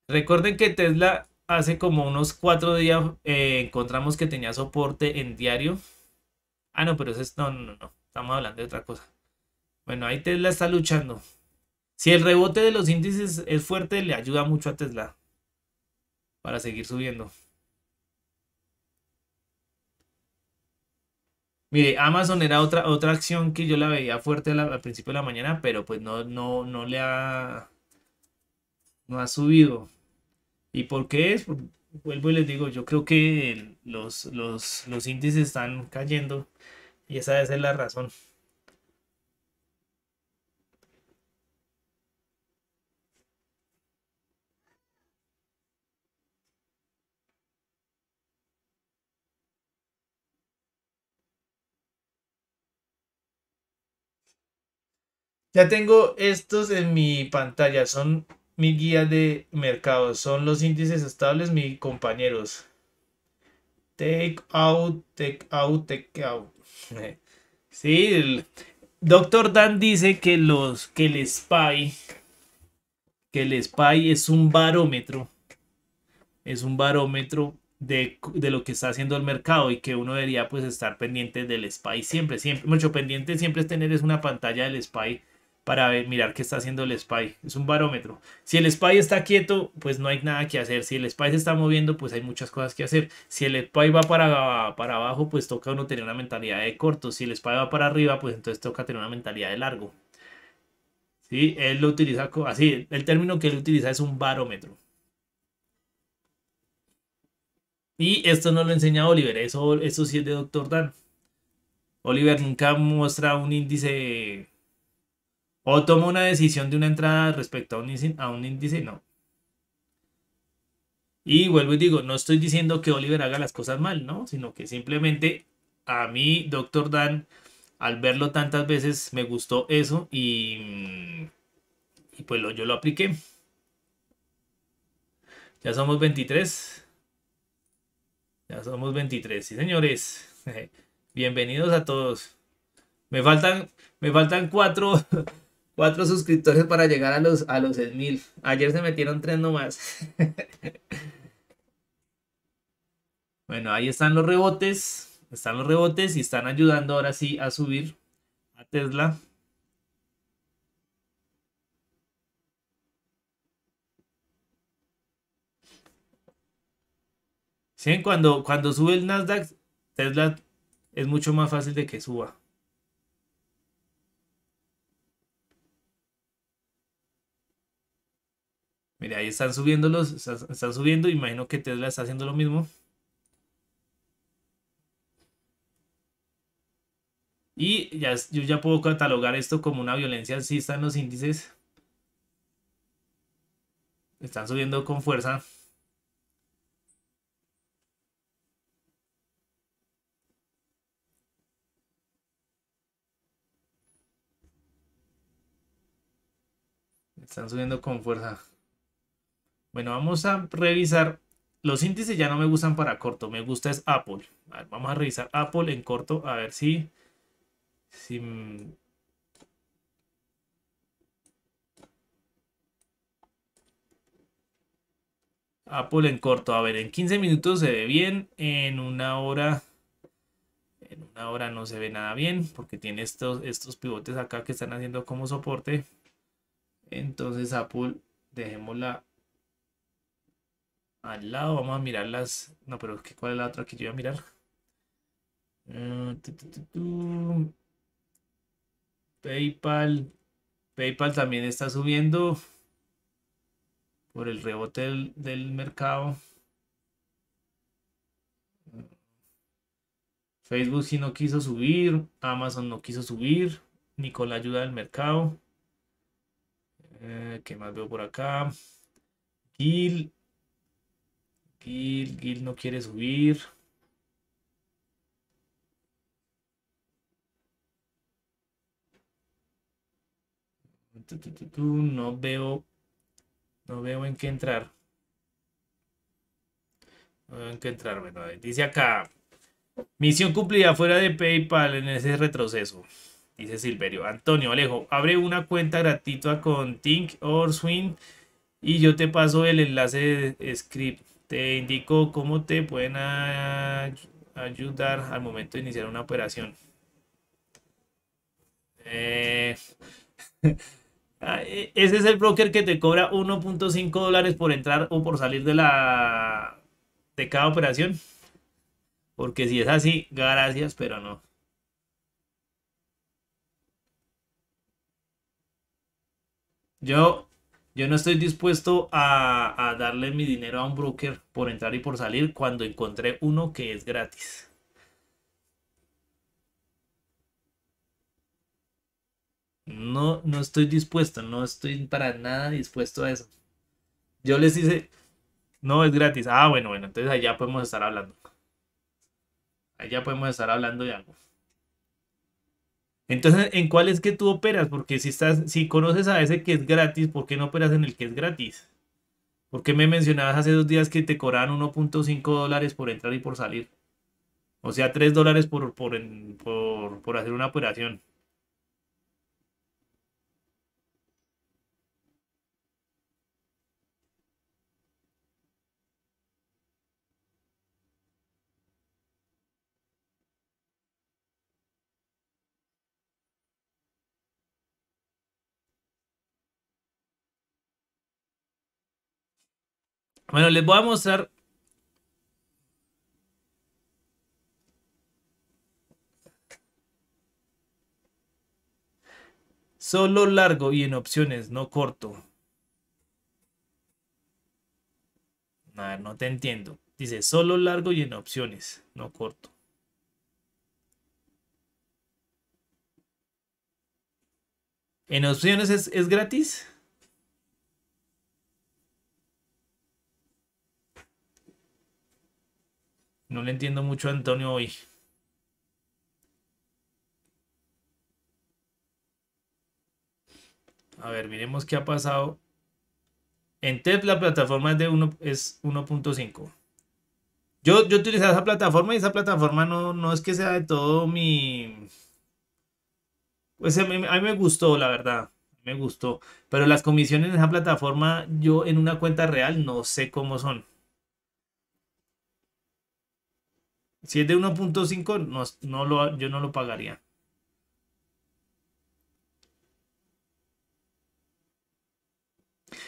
Recuerden que Tesla hace como unos cuatro días eh, encontramos que tenía soporte en diario. Ah, no, pero eso es... No, no, no, no. Estamos hablando de otra cosa. Bueno, ahí Tesla está luchando. Si el rebote de los índices es fuerte, le ayuda mucho a Tesla para seguir subiendo. Mire, Amazon era otra, otra acción que yo la veía fuerte al principio de la mañana, pero pues no, no, no le ha, no ha subido. ¿Y por qué es? Vuelvo y les digo, yo creo que los, los, los índices están cayendo y esa debe ser la razón. Ya tengo estos en mi pantalla, son mi guía de mercado. Son los índices estables, mis compañeros. Take out, take out, take out. Sí, el doctor Dan dice que los que el SPY que el SPY es un barómetro es un barómetro de, lo que está haciendo el mercado y que uno debería pues estar pendiente del SPY siempre, siempre, mucho pendiente siempre es tener es una pantalla del SPY para ver, mirar qué está haciendo el SPY. Es un barómetro. Si el SPY está quieto, pues no hay nada que hacer. Si el SPY se está moviendo, pues hay muchas cosas que hacer. Si el SPY va para, para abajo, pues toca uno tener una mentalidad de corto. Si el SPY va para arriba, pues entonces toca tener una mentalidad de largo. ¿Sí? Él lo utiliza así. El término que él utiliza es un barómetro. Y esto no lo enseña Oliver, eso, eso sí es de Dr. Dan. Oliver nunca muestra un índice o tomo una decisión de una entrada respecto a un índice, no. Y vuelvo y digo, no estoy diciendo que Oliver haga las cosas mal, ¿no? Sino que simplemente a mí, Doctor Dan, al verlo tantas veces me gustó eso y, y pues yo lo apliqué. Ya somos 23. Ya somos 23, sí señores. Bienvenidos a todos. Me faltan, me faltan cuatro, Cuatro suscriptores para llegar a los, a los Ayer se metieron tres nomás. bueno, ahí están los rebotes. Están los rebotes y están ayudando ahora sí a subir a Tesla. ¿Sí? Cuando, cuando sube el Nasdaq, Tesla es mucho más fácil de que suba. Mira, ahí están subiendo los, están subiendo. Imagino que Tesla está haciendo lo mismo. Y ya, yo ya puedo catalogar esto como una violencia Sí, están los índices. Están subiendo con fuerza. Están subiendo con fuerza. Bueno, vamos a revisar. Los índices ya no me gustan para corto, me gusta es Apple. A ver, vamos a revisar Apple en corto, a ver si... si Apple en corto, a ver, en 15 minutos se ve bien, en una hora... En una hora no se ve nada bien porque tiene estos, estos pivotes acá que están haciendo como soporte. Entonces Apple, dejémosla al lado. Vamos a mirar las... No, pero que ¿cuál es la otra que yo iba a mirar? Eh, PayPal. PayPal también está subiendo por el rebote del, mercado. Facebook sí no quiso subir, Amazon no quiso subir, ni con la ayuda del mercado. Eh, ¿Qué más veo por acá? Gil Gil, Gil no quiere subir. No veo, no veo en qué entrar. No veo en qué entrar. Bueno, dice acá, misión cumplida fuera de PayPal en ese retroceso. Dice Silverio. Antonio, Alejo, abre una cuenta gratuita con Tink or Swing y yo te paso el enlace de script te indico cómo te pueden ayudar al momento de iniciar una operación. Eh, ah, e, ese es el broker que te cobra 1.5 dólares por entrar o por salir de la de cada operación. Porque si es así, gracias, pero no. Yo yo no estoy dispuesto a, darle mi dinero a un broker por entrar y por salir cuando encontré uno que es gratis. No, no estoy dispuesto, no estoy para nada dispuesto a eso. Yo les hice, no es gratis. Ah, bueno, bueno, entonces allá podemos estar hablando. Allá podemos estar hablando de algo. Entonces, ¿en cuál es que tú operas? Porque si estás, si conoces a ese que es gratis, ¿por qué no operas en el que es gratis? Porque me mencionabas hace dos días que te cobraban 1.5 dólares por entrar y por salir? O sea, 3 dólares por, por, por hacer una operación. Bueno, les voy a mostrar. Solo largo y en opciones, no corto. A no te entiendo. Dice solo largo y en opciones, no corto. ¿En opciones es, es gratis? No le entiendo mucho a Antonio hoy. A ver, miremos qué ha pasado. En TED la plataforma es de 1.5. Yo, yo utilizaba esa plataforma y esa plataforma no, no es que sea de todo mi... Pues a mí, me gustó, la verdad. Me gustó. Pero las comisiones en esa plataforma, yo en una cuenta real no sé cómo son. Si es de 1.5, no, yo no lo pagaría.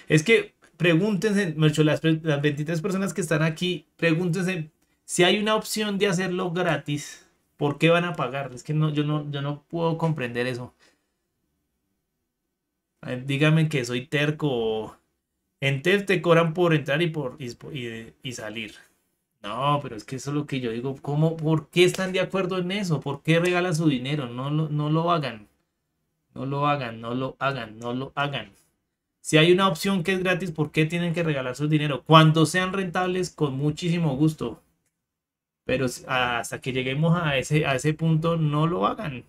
Es que pregúntense, las, las 23 personas que están aquí, pregúntense si hay una opción de hacerlo gratis, ¿por qué van a pagar? Es que no, yo, no, yo no puedo comprender eso. Dígame que soy terco. En TEF te cobran por entrar y por y salir. No, pero es que eso es lo que yo digo. ¿Cómo, ¿Por qué están de acuerdo en eso? ¿Por qué regalan su dinero? No, no, lo hagan. No lo hagan, no lo hagan, no lo hagan. Si hay una opción que es gratis, ¿por qué tienen que regalar su dinero? Cuando sean rentables, con muchísimo gusto. Pero hasta que lleguemos a ese, a ese punto, no lo hagan.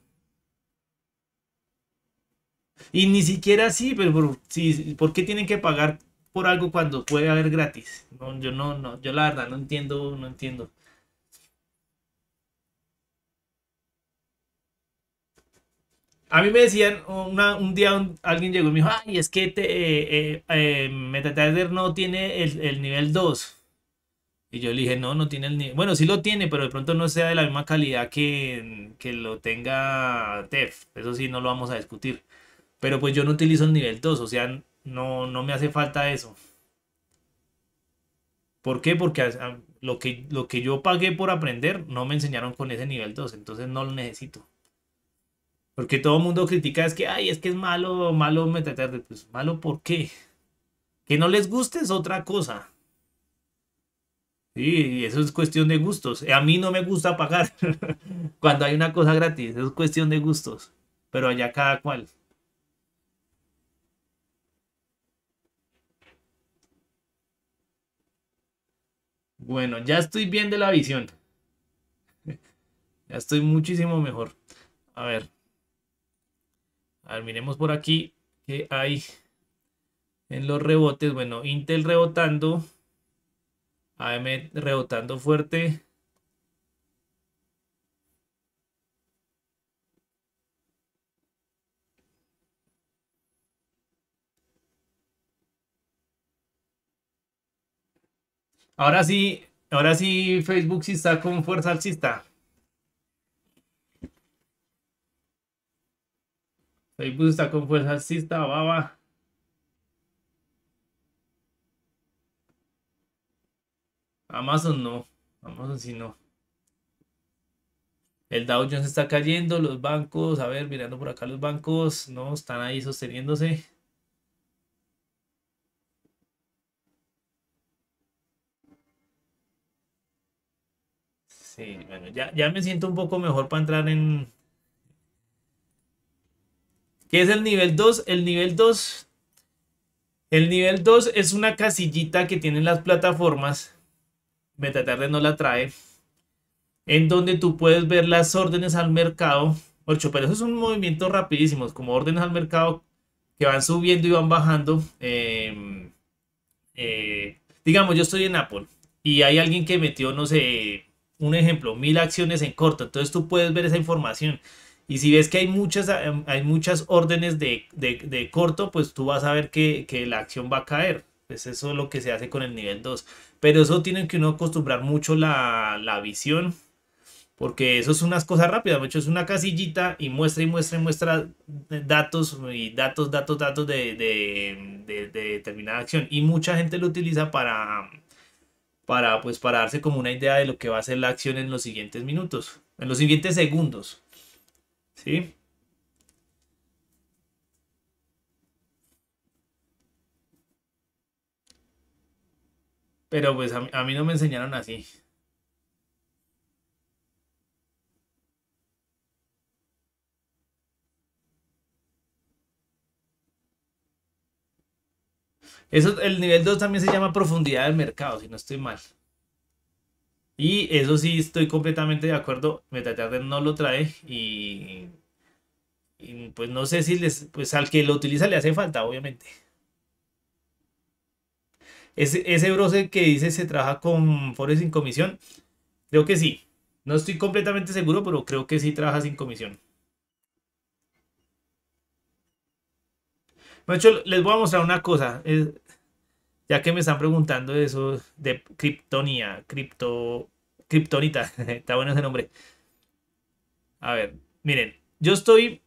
Y ni siquiera así, pero sí. ¿por qué tienen que pagar por algo cuando puede haber gratis. yo no, no, yo la verdad no entiendo, no entiendo. A mí me decían, un día alguien llegó y me dijo, ay, es que te, eh, eh, eh, no tiene el, nivel 2. Y yo le dije, no, no tiene el nivel. Bueno, sí lo tiene, pero de pronto no sea de la misma calidad que, que lo tenga TEF. Eso sí, no lo vamos a discutir. Pero pues yo no utilizo el nivel 2, o sea, no, no me hace falta eso. ¿Por qué? Porque lo que, lo que yo pagué por aprender no me enseñaron con ese nivel 2, entonces no lo necesito. Porque todo el mundo critica es que, ay, es que es malo, malo MetaTarget. Pues malo, ¿por qué? Que no les guste es otra cosa. Sí, eso es cuestión de gustos. A mí no me gusta pagar cuando hay una cosa gratis, es cuestión de gustos. Pero allá cada cual. Bueno, ya estoy bien de la visión. Ya estoy muchísimo mejor. A ver. A ver, miremos por aquí que hay en los rebotes. Bueno, Intel rebotando. AM rebotando fuerte. Ahora sí, ahora sí Facebook sí está con fuerza alcista. Facebook está con fuerza alcista, baba. Amazon no, Amazon sí no. El Dow Jones está cayendo, los bancos, a ver, mirando por acá los bancos, no, están ahí sosteniéndose. Sí, bueno, ya, ya me siento un poco mejor para entrar en... ¿Qué es el nivel 2? El nivel 2... El nivel 2 es una casillita que tienen las plataformas. MetaTarde no la trae. En donde tú puedes ver las órdenes al mercado. Ocho, pero eso es un movimiento rapidísimo. Como órdenes al mercado que van subiendo y van bajando. Em, eh, digamos, yo estoy en Apple y hay alguien que metió, no sé, un ejemplo, mil acciones en corto. Entonces tú puedes ver esa información. Y si ves que hay muchas, em, hay muchas órdenes de, corto, pues tú vas a ver que, la acción va a caer. Pues es eso lo que se hace con el nivel 2. Pero eso tiene que uno acostumbrar mucho la, visión. Porque eso es unas cosas rápidas, mucho es una casillita y muestra y muestra y muestra datos y datos, datos, datos de determinada acción. Y mucha gente lo utiliza para, para pues para darse como una idea de lo que va a ser la acción en los siguientes minutos, en los siguientes segundos. ¿Sí? Pero pues a a mí no me enseñaron así. el nivel 2 también se llama profundidad del mercado, si no estoy mal. Y eso sí, estoy completamente de acuerdo. MetaTrader no lo trae y, pues no sé si les, pues al que lo utiliza le hace falta, obviamente. Ese, ese que dice se trabaja con Forex sin comisión, creo que sí. No estoy completamente seguro, pero creo que sí trabaja sin comisión. De hecho, les voy a mostrar una cosa. Ya que me están preguntando eso de Kryptonia, Cripto, Kryptonita, está bueno ese nombre. A ver, miren, yo estoy...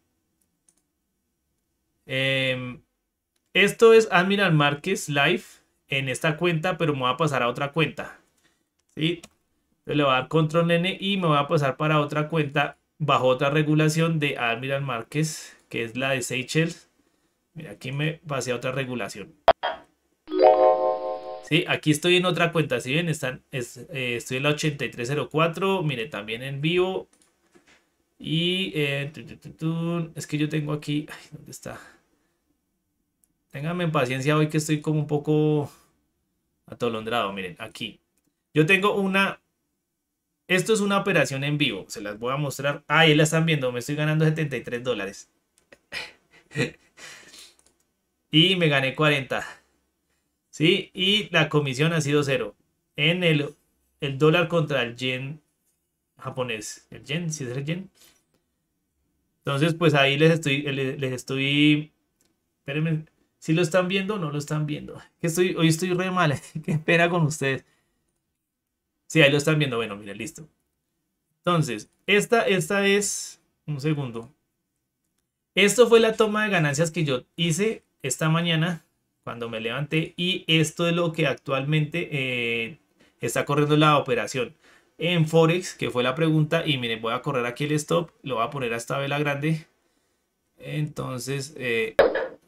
Em, esto es Admiral Márquez Live en esta cuenta, pero me voy a pasar a otra cuenta. ¿sí? le voy a dar control N y me voy a pasar para otra cuenta bajo otra regulación de Admiral Márquez, que es la de Seychelles. Mira, aquí me pasé a otra regulación. Sí, aquí estoy en otra cuenta, si ven, Están, eh, estoy en la 8304, mire, también en vivo. Y eh, es que yo tengo aquí, ¿dónde está? Ténganme paciencia hoy que estoy como un poco atolondrado, miren, aquí. Yo tengo una, esto es una operación en vivo, se las voy a mostrar. Ah, ahí la están viendo, me estoy ganando 73 dólares. y me gané 40. ¿sí? Y la comisión ha sido cero. En el, dólar contra el yen japonés. ¿El yen? ¿Sí es el yen? Entonces, pues ahí les estoy, les, estoy, espérenme, si lo están viendo o no lo están viendo. Que estoy, hoy estoy re mal, qué espera con ustedes. Sí, ahí lo están viendo, bueno, mire, listo. Entonces, esta, esta es, un segundo. Esto fue la toma de ganancias que yo hice esta mañana cuando me levanté Y esto es lo que actualmente eh, está corriendo la operación. En Forex, que fue la pregunta, y miren, voy a correr aquí el stop, lo voy a poner a esta vela grande. Entonces, eh,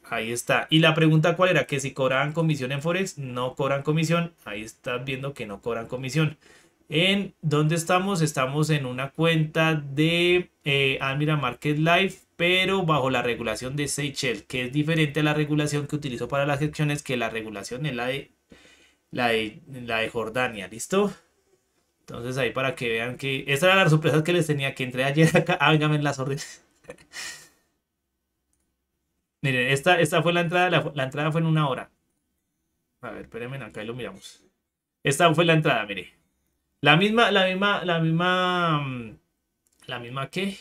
ahí está. Y la pregunta cuál era, que si cobran comisión en Forex, no cobran comisión. Ahí estás viendo que no cobran comisión. ¿En dónde estamos? Estamos en una cuenta de eh, admira Market life pero bajo la regulación de Seychelles, que es diferente a la regulación que utilizó para las gestiones. que la regulación es la de, la de, Jordania, ¿listo? Entonces ahí para que vean que esta era la sorpresa que les tenía que entre ayer acá. Ah, las órdenes. Miren, esta, esta fue la entrada, la, entrada fue en una hora. A ver, espérenme, acá y lo miramos. Esta fue la entrada, mire. La misma, la misma, la misma, mm, la misma que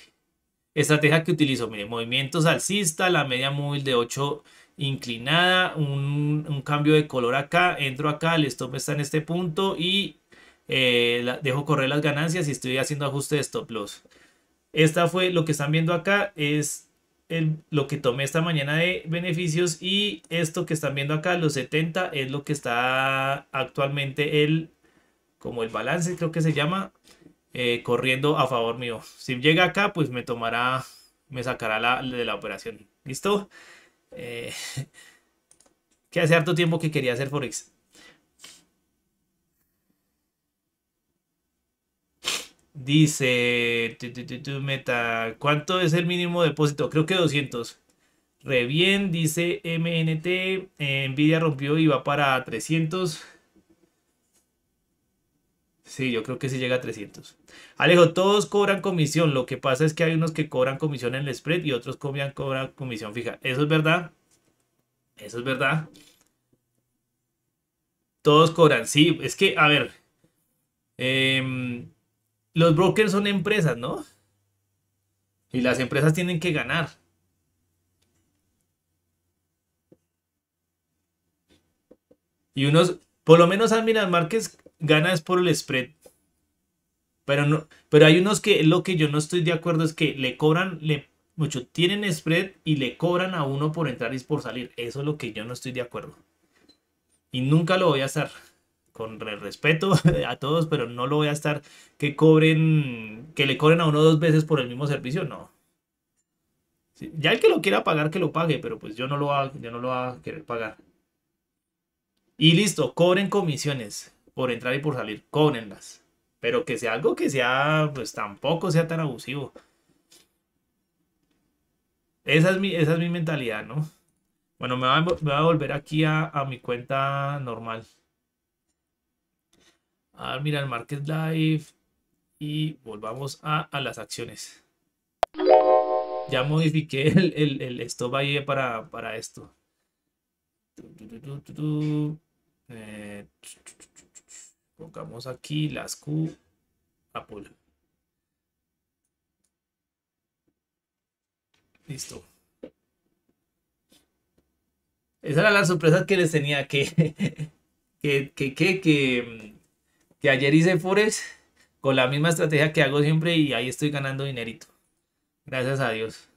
Estrategia que utilizo, mire, movimiento alcista, la media móvil de 8 inclinada, un, cambio de color acá, entro acá, el stop está en este punto y eh, dejo correr las ganancias y estoy haciendo ajuste de stop loss. Esta fue lo que están viendo acá, es el, lo que tomé esta mañana de beneficios y esto que están viendo acá, los 70, es lo que está actualmente el, como el balance creo que se llama, eh, corriendo a favor mío. Si llega acá, pues me tomará, me sacará la, de la operación. ¿Listo? Eh, que hace harto tiempo que quería hacer Forex. Dice, tu, meta, ¿cuánto es el mínimo depósito? Creo que 200. Re bien, dice MNT. Envidia Nvidia rompió y va para 300. Sí, yo creo que sí llega a 300. Alejo, todos cobran comisión. Lo que pasa es que hay unos que cobran comisión en el spread y otros cobran, comisión fija. Eso es verdad. Eso es verdad. Todos cobran. Sí, es que, a ver. Em, los brokers son empresas, ¿no? Y las empresas tienen que ganar. Y unos, por lo menos Admiral Márquez gana es por el spread. Pero, no, pero hay unos que lo que yo no estoy de acuerdo es que le cobran, le, mucho, tienen spread y le cobran a uno por entrar y por salir. Eso es lo que yo no estoy de acuerdo. Y nunca lo voy a estar. Con respeto a todos, pero no lo voy a estar que cobren, que le cobren a uno dos veces por el mismo servicio, no. ya el que lo quiera pagar, que lo pague, pero pues yo no lo voy yo no lo voy a querer pagar. Y listo, cobren comisiones por entrar y por salir, cóbrenlas. Pero que sea algo que sea, pues tampoco sea tan abusivo. Esa es mi, esa mi mentalidad, ¿no? Bueno, me voy a, volver aquí a, mi cuenta normal. A ver, mira el Market Live y volvamos a, las acciones. Ya modifiqué el, el, el stop ahí para, para esto. Eh, Pongamos aquí las Q Apple. Listo. Esa era la sorpresa que les tenía que, que, que, que, mm, que ayer hice Forex con la misma estrategia que hago siempre y ahí estoy ganando dinerito. Gracias a Dios.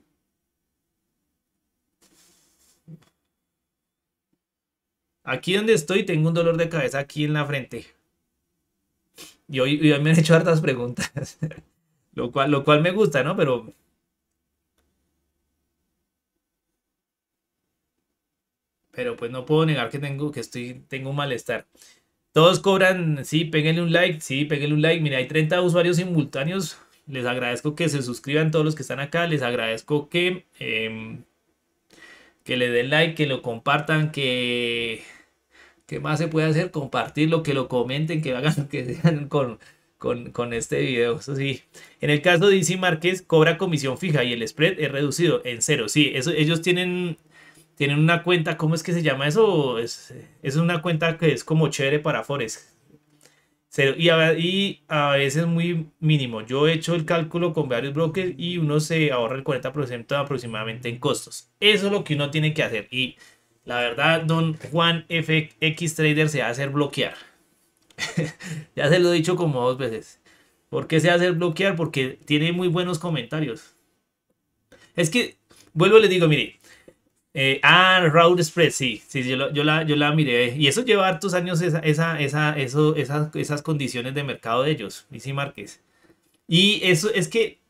Aquí donde estoy tengo un dolor de cabeza aquí en la frente. Y hoy, me han hecho hartas preguntas. lo, cual, lo cual me gusta, ¿no? Pero pero pues no puedo negar que tengo que estoy tengo un malestar. Todos cobran, sí, péguenle un like, sí, péguenle un like. Mira, hay 30 usuarios simultáneos. Les agradezco que se suscriban todos los que están acá. Les agradezco que, em, que le den like, que lo compartan, que ¿Qué más se puede hacer? Compartirlo, que lo comenten, que hagan lo que sean con, con, este video. Eso sí. En el caso de DC Márquez, cobra comisión fija y el spread es reducido en cero. Sí, ellos tienen, tienen una cuenta, ¿cómo es que se llama eso? Es, una cuenta que es como chévere para Forex. Y a, y a veces muy mínimo. Yo he hecho el cálculo con varios brokers y uno se ahorra el 40% aproximadamente en costos. Eso es lo que uno tiene que hacer. Y la verdad, don Juan FX Trader se va a hacer bloquear. ya se lo he dicho como dos veces. ¿Por qué se va a hacer bloquear? Porque tiene muy buenos comentarios. Es que, vuelvo y les digo, mire. Eh, ah, Route Express, sí, sí yo, la, yo miré. Y eso lleva hartos años eso, esas, esas condiciones de mercado de ellos, Missy Márquez. Y eso es que,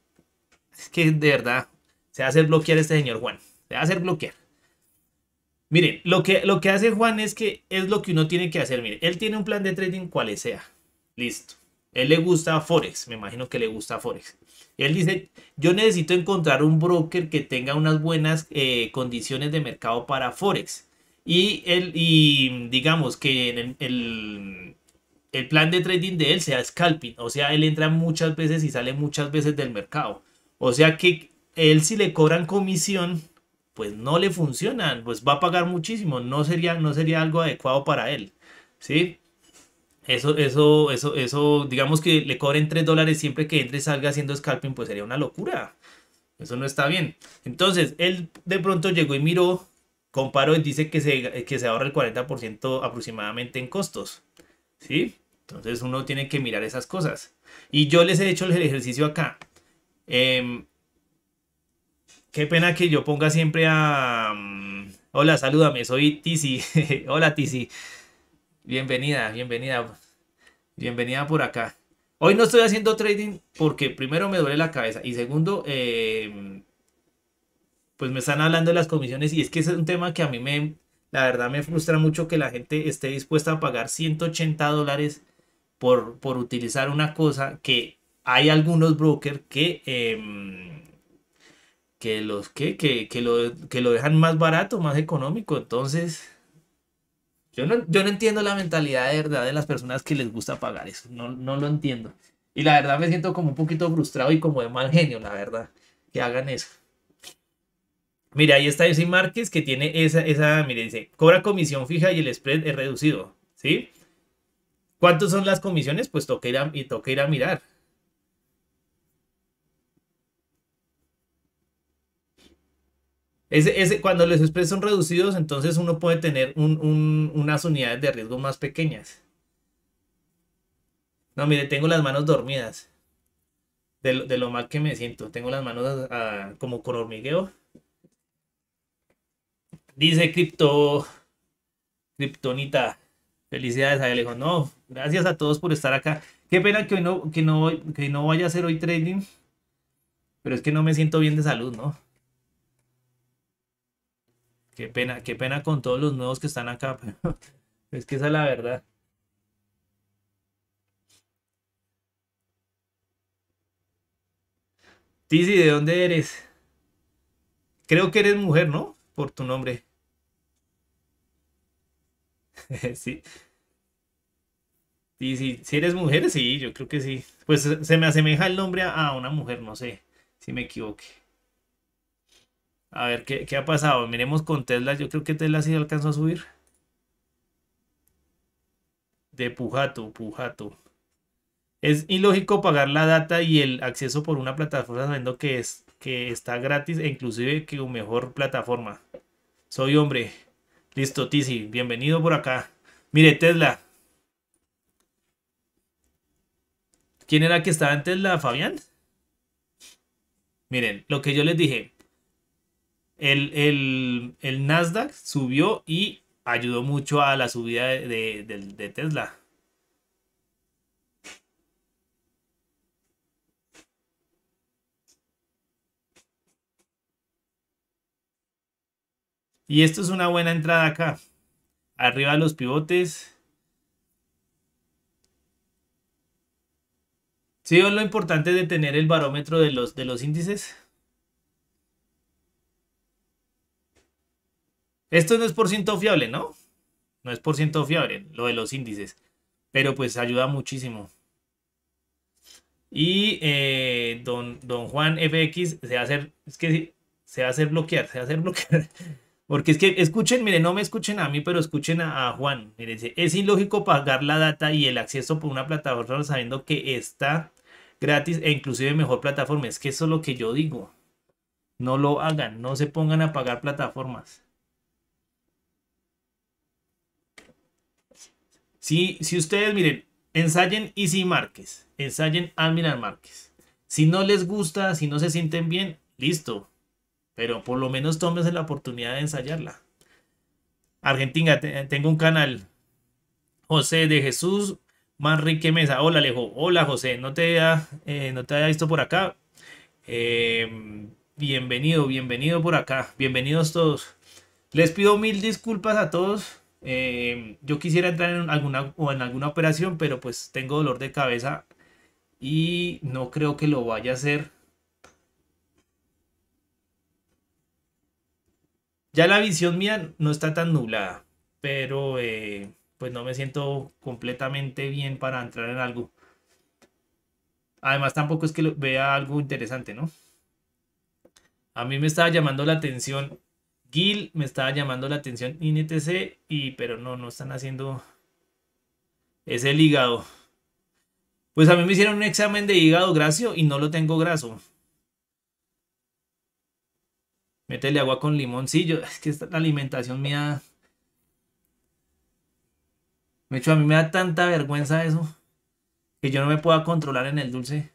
es que de verdad, se va a hacer bloquear este señor Juan. Se va a hacer bloquear. Miren lo que, lo que hace Juan es que es lo que uno tiene que hacer. Miren él tiene un plan de trading cual sea. Listo. Él le gusta Forex, me imagino que le gusta Forex. Él dice, yo necesito encontrar un broker que tenga unas buenas eh, condiciones de mercado para Forex. Y, él, digamos que el, el, plan de trading de él sea scalping. O sea, él entra muchas veces y sale muchas veces del mercado. O sea que él si le cobran comisión, pues no le funcionan, pues va a pagar muchísimo, no sería, no sería algo adecuado para él, ¿sí? Eso, eso, eso, eso, digamos que le cobren 3 dólares siempre que entre y salga haciendo scalping, pues sería una locura. Eso no está bien. Entonces, él de pronto llegó y miró, comparó y dice que se, que se ahorra el 40% aproximadamente en costos. ¿Sí? Entonces uno tiene que mirar esas cosas. Y yo les he hecho el ejercicio acá. Em, Qué pena que yo ponga siempre a... Mm, hola, salúdame, soy Tizi. Hola, Tizi. Bienvenida, bienvenida. Bienvenida por acá. Hoy no estoy haciendo trading porque primero me duele la cabeza y segundo, em, pues me están hablando de las comisiones y es que ese es un tema que a mí me, la verdad me frustra mucho que la gente esté dispuesta a pagar 180 dólares por, por utilizar una cosa que hay algunos brokers que... Em, que los que, que, lo, que lo dejan más barato, más económico. Entonces, yo no, yo no entiendo la mentalidad de verdad de las personas que les gusta pagar eso. No, no lo entiendo. Y la verdad me siento como un poquito frustrado y como de mal genio, la verdad, que hagan eso. Mira, ahí está José Márquez que tiene esa, esa, mire, dice, cobra comisión fija y el spread es reducido, ¿sí? cuántos son las comisiones? Pues y toca ir a mirar. cuando los spreads son reducidos, entonces uno puede tener unas unidades de riesgo más pequeñas. No, mire, tengo las manos dormidas. De lo, mal que me siento. Tengo las manos como con hormigueo. Dice Crypto. Criptonita. Felicidades a él No, gracias a todos por estar acá. Qué pena que hoy no, que no, no vaya a hacer hoy trading. Pero es que no me siento bien de salud, ¿no? Qué pena, qué pena con todos los nuevos que están acá, es que esa es la verdad. Tizi, ¿de dónde eres? Creo que eres mujer, ¿no? Por tu nombre. sí. Tizi, si, eres mujer, sí, yo creo que sí. Pues se me asemeja el nombre a una mujer, no sé si me equivoqué. A ver, ¿qué, ha pasado? Miremos con Tesla. Yo creo que Tesla sí alcanzó a subir. De Pujato, Pujato. Es ilógico pagar la data y el acceso por una plataforma sabiendo que, es, que está gratis e inclusive que una mejor plataforma. Soy hombre. Listo, Tizi. Bienvenido por acá. Mire, Tesla. ¿Quién era que estaba en Tesla? ¿Fabián? Miren, lo que yo les dije el, Nasdaq subió y ayudó mucho a la subida de, Tesla. Y esto es una buena entrada acá. Arriba los pivotes. Sí, lo importante de tener el barómetro de los, de los índices. Esto no es por ciento fiable, ¿no? No es por ciento fiable, lo de los índices. Pero pues ayuda muchísimo. Y eh, don, don Juan FX se va a hacer, es que se hacer bloquear, se va a hacer bloquear. Porque es que escuchen, miren, no me escuchen a mí, pero escuchen a, Juan. es ilógico pagar la data y el acceso por una plataforma sabiendo que está gratis e inclusive mejor plataforma. Es que eso es lo que yo digo. No lo hagan, no se pongan a pagar plataformas. Si, ustedes, miren, ensayen Easy Márquez, ensayen Admiral Márquez. Si no les gusta, si no se sienten bien, listo. Pero por lo menos tómense la oportunidad de ensayarla. Argentina, tengo un canal. José de Jesús Manrique Mesa. Hola, Alejo. Hola, José. No te haya eh, visto por acá. Eh, bienvenido, bienvenido por acá. Bienvenidos todos. Les pido mil disculpas a todos eh, yo quisiera entrar en alguna, o en alguna operación, pero pues tengo dolor de cabeza y no creo que lo vaya a hacer. Ya la visión mía no está tan nublada, pero eh, pues no me siento completamente bien para entrar en algo. Además tampoco es que vea algo interesante, ¿no? A mí me estaba llamando la atención Gil me estaba llamando la atención INTC, y, pero no, no están haciendo ese hígado. Pues a mí me hicieron un examen de hígado gracio y no lo tengo graso. Métele agua con limoncillo. es que esta, la alimentación mía. Me hecho, a mí me da tanta vergüenza eso que yo no me pueda controlar en el dulce.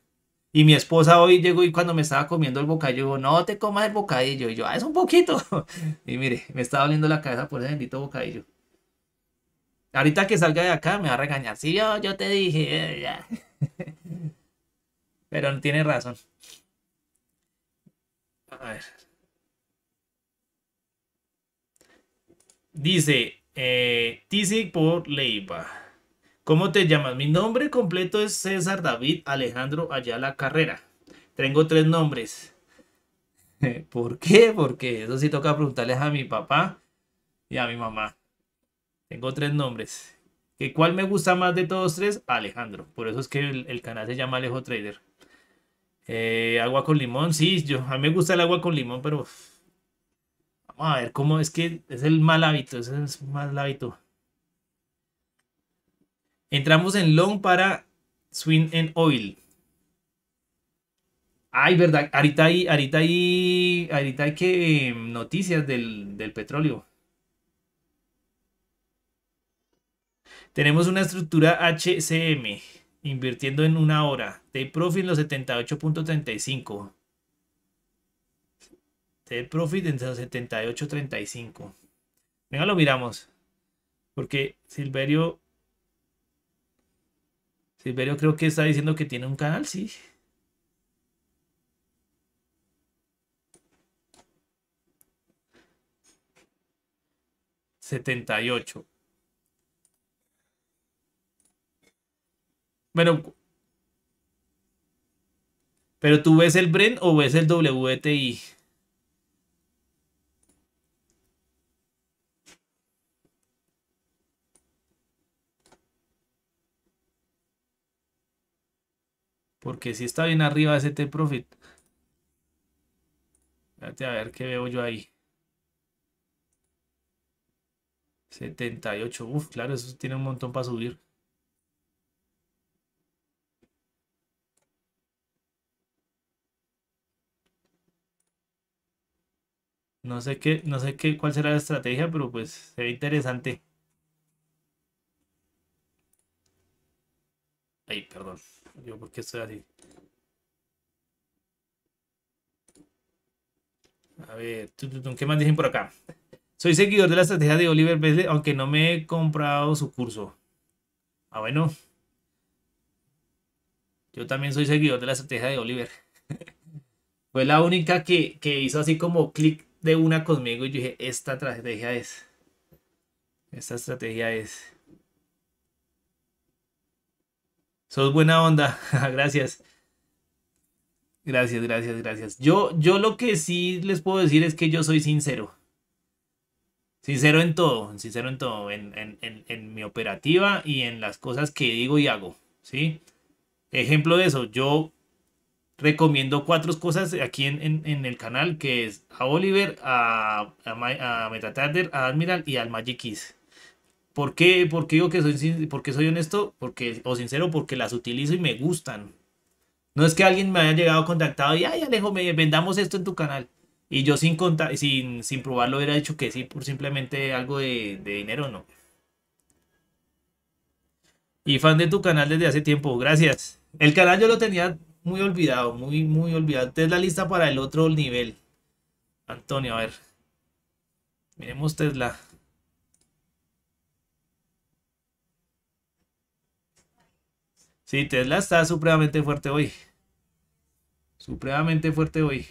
Y mi esposa hoy llegó y cuando me estaba comiendo el bocadillo, no te comas el bocadillo. Y yo, ah, es un poquito. y mire, me está doliendo la cabeza por ese bendito bocadillo. Ahorita que salga de acá me va a regañar. Sí, yo, yo te dije. Pero no tiene razón. A ver. Dice eh, Tizik por Leiva. ¿Cómo te llamas? Mi nombre completo es César David Alejandro Ayala Carrera. Tengo tres nombres. ¿Por qué? Porque eso sí toca preguntarles a mi papá y a mi mamá. Tengo tres nombres. ¿Cuál me gusta más de todos tres? Alejandro. Por eso es que el, canal se llama Alejo Trader. Eh, agua con limón, sí, yo, a mí me gusta el agua con limón, pero vamos a ver cómo es que es el mal hábito, ese es el mal hábito. Entramos en long para swing en oil. Ay, verdad, ahorita hay, ahorita hay, ahorita que em, noticias del, del petróleo. Tenemos una estructura HCM invirtiendo en una hora. Take profit en los 78.35. Take profit en los 78.35. Venga, lo miramos. Porque Silverio Silverio creo que está diciendo que tiene un canal, sí. 78. Bueno, pero tú ves el Brent o ves el WTI. Porque si está bien arriba ese T-Profit. a ver qué veo yo ahí. 78. Uf, claro, eso tiene un montón para subir. No sé qué, no sé qué, cuál será la estrategia, pero pues se ve interesante. Ay, perdón. Yo porque estoy así? A ver, ¿qué más dicen por acá? Soy seguidor de la estrategia de Oliver aunque no me he comprado su curso. Ah, bueno. Yo también soy seguidor de la estrategia de Oliver. Fue la única que, que hizo así como clic de una conmigo y yo dije, esta estrategia es. Esta estrategia es. Sos buena onda. gracias. Gracias, gracias, gracias. Yo, yo lo que sí les puedo decir es que yo soy sincero. Sincero en todo, sincero en todo, en, en, mi operativa y en las cosas que digo y hago, ¿sí? Ejemplo de eso, yo recomiendo cuatro cosas aquí en, en, el canal, que es a Oliver, a, a, a Admiral y al Magic ¿Por qué? digo que soy, porque soy honesto porque, o sincero porque las utilizo y me gustan. No es que alguien me haya llegado contactado y, ay, Alejo, vendamos esto en tu canal. Y yo sin, sin, sin probarlo hubiera dicho que sí por simplemente algo de, dinero, no. Y fan de tu canal desde hace tiempo, gracias. El canal yo lo tenía muy olvidado, muy, muy olvidado. Tesla lista para el otro nivel. Antonio, a ver. Miremos Tesla. Sí, Tesla está supremamente fuerte hoy. Supremamente fuerte hoy.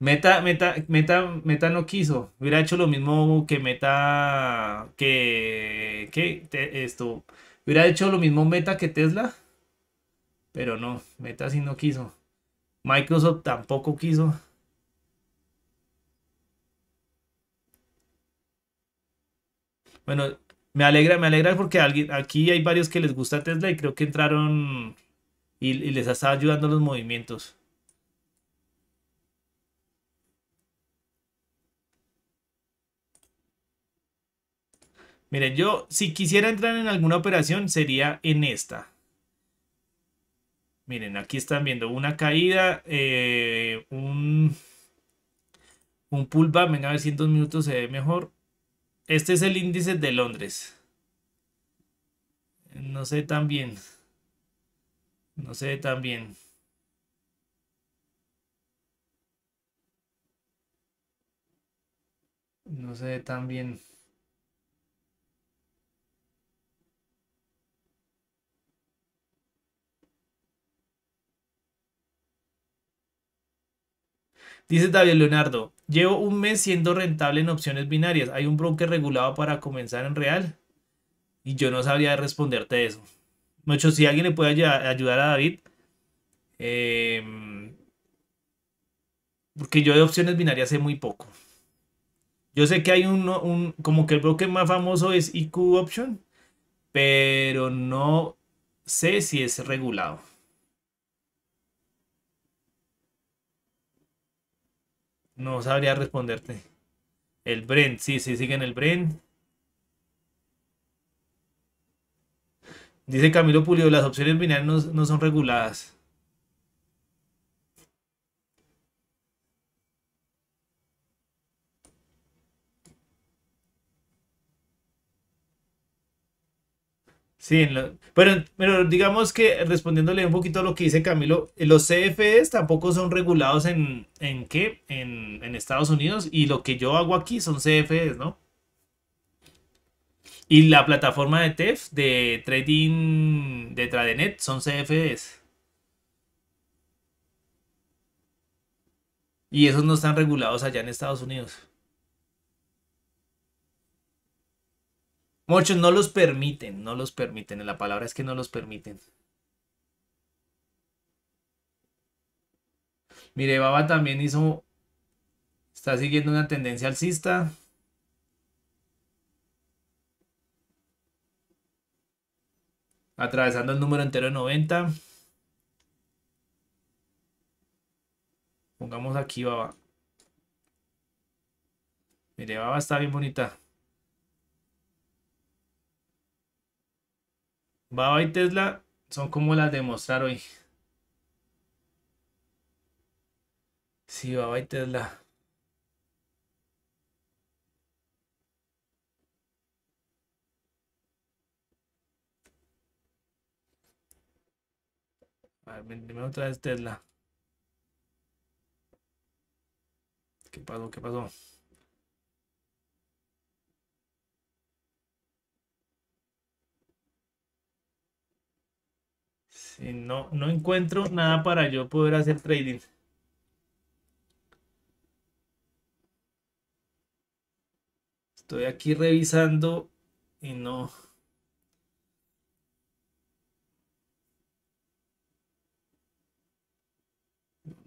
Meta, Meta, Meta, Meta no quiso. Hubiera hecho lo mismo que Meta, que, esto. Hubiera hecho lo mismo Meta que Tesla, pero no, Meta sí no quiso. Microsoft tampoco quiso. Bueno, me alegra, me alegra porque alguien, aquí hay varios que les gusta Tesla y creo que entraron y, les está ayudando los movimientos. Miren, yo si quisiera entrar en alguna operación sería en esta. Miren, aquí están viendo una caída, eh, un, un pullback, venga a ver si en dos minutos se ve mejor. Este es el índice de Londres. No sé tan bien. No sé tan bien. No sé tan bien. Dice David Leonardo, llevo un mes siendo rentable en opciones binarias. ¿Hay un broker regulado para comenzar en real? Y yo no sabría responderte eso. Mucho, si alguien le puede ayudar, a David. Em, porque yo de opciones binarias sé muy poco. Yo sé que hay un, como que el broker más famoso es IQ Option, pero no sé si es regulado. No sabría responderte. El Brent, sí, sí, siguen el Brent. Dice Camilo Pulido, las opciones binarias no son reguladas. Sí, pero, pero, digamos que respondiéndole un poquito a lo que dice Camilo, eh, los CFDs tampoco son regulados en, en qué, en, Estados Unidos y lo que yo hago aquí son CFDs, ¿no? Y la plataforma de TEF, de trading, de Tradenet, son CFDs. Y esos no están regulados allá en Estados Unidos. Muchos no los permiten, no los permiten. La palabra es que no los permiten. Mire, Baba también hizo. Está siguiendo una tendencia alcista. Atravesando el número entero de 90. Pongamos aquí Baba. Mire, Baba está bien bonita. Baba y Tesla son como las de mostrar hoy. Sí, Baba y Tesla. A ver, dime otra vez Tesla. ¿Qué pasó? ¿Qué pasó? no, no encuentro nada para yo poder hacer trading. Estoy aquí revisando y no.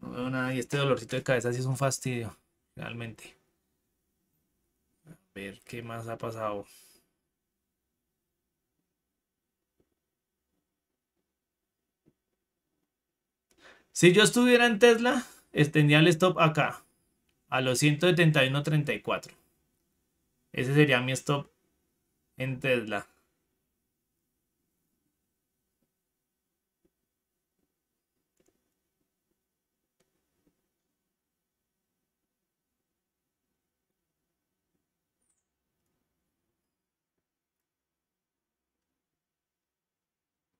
No veo nada. Y este dolorcito de cabeza sí es un fastidio, realmente. A ver qué más ha pasado. Si yo estuviera en Tesla, extendía el stop acá, a los 171.34. Ese sería mi stop en Tesla.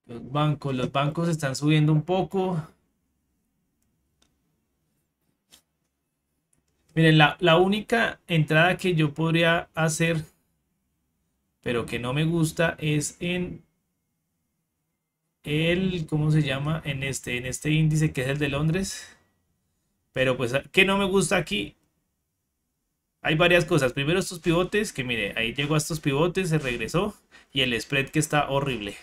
Los bancos, los bancos están subiendo un poco. Miren, la, la, única entrada que yo podría hacer, pero que no me gusta, es en el, ¿cómo se llama? En este, en este índice que es el de Londres. Pero pues, ¿qué no me gusta aquí? Hay varias cosas. Primero estos pivotes, que mire, ahí llegó a estos pivotes, se regresó. Y el spread que está horrible.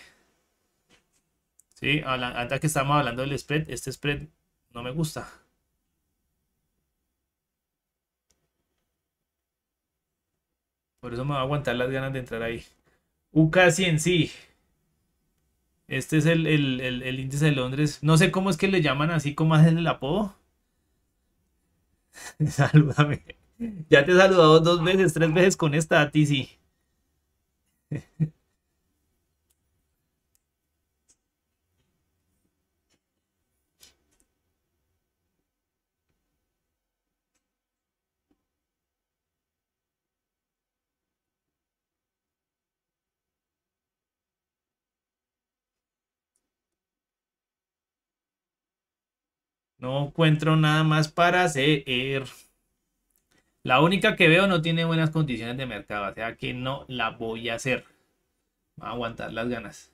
Sí, antes que estamos hablando del spread, este spread no me gusta. Por eso me va a aguantar las ganas de entrar ahí. UCASI en sí. Este es el, índice de Londres. No sé cómo es que le llaman así, como hacen el apodo. Salúdame. Ya te he saludado dos veces, tres veces con esta, a ti sí. No encuentro nada más para hacer. La única que veo no tiene buenas condiciones de mercado, o sea que no la voy a hacer. Va a aguantar las ganas.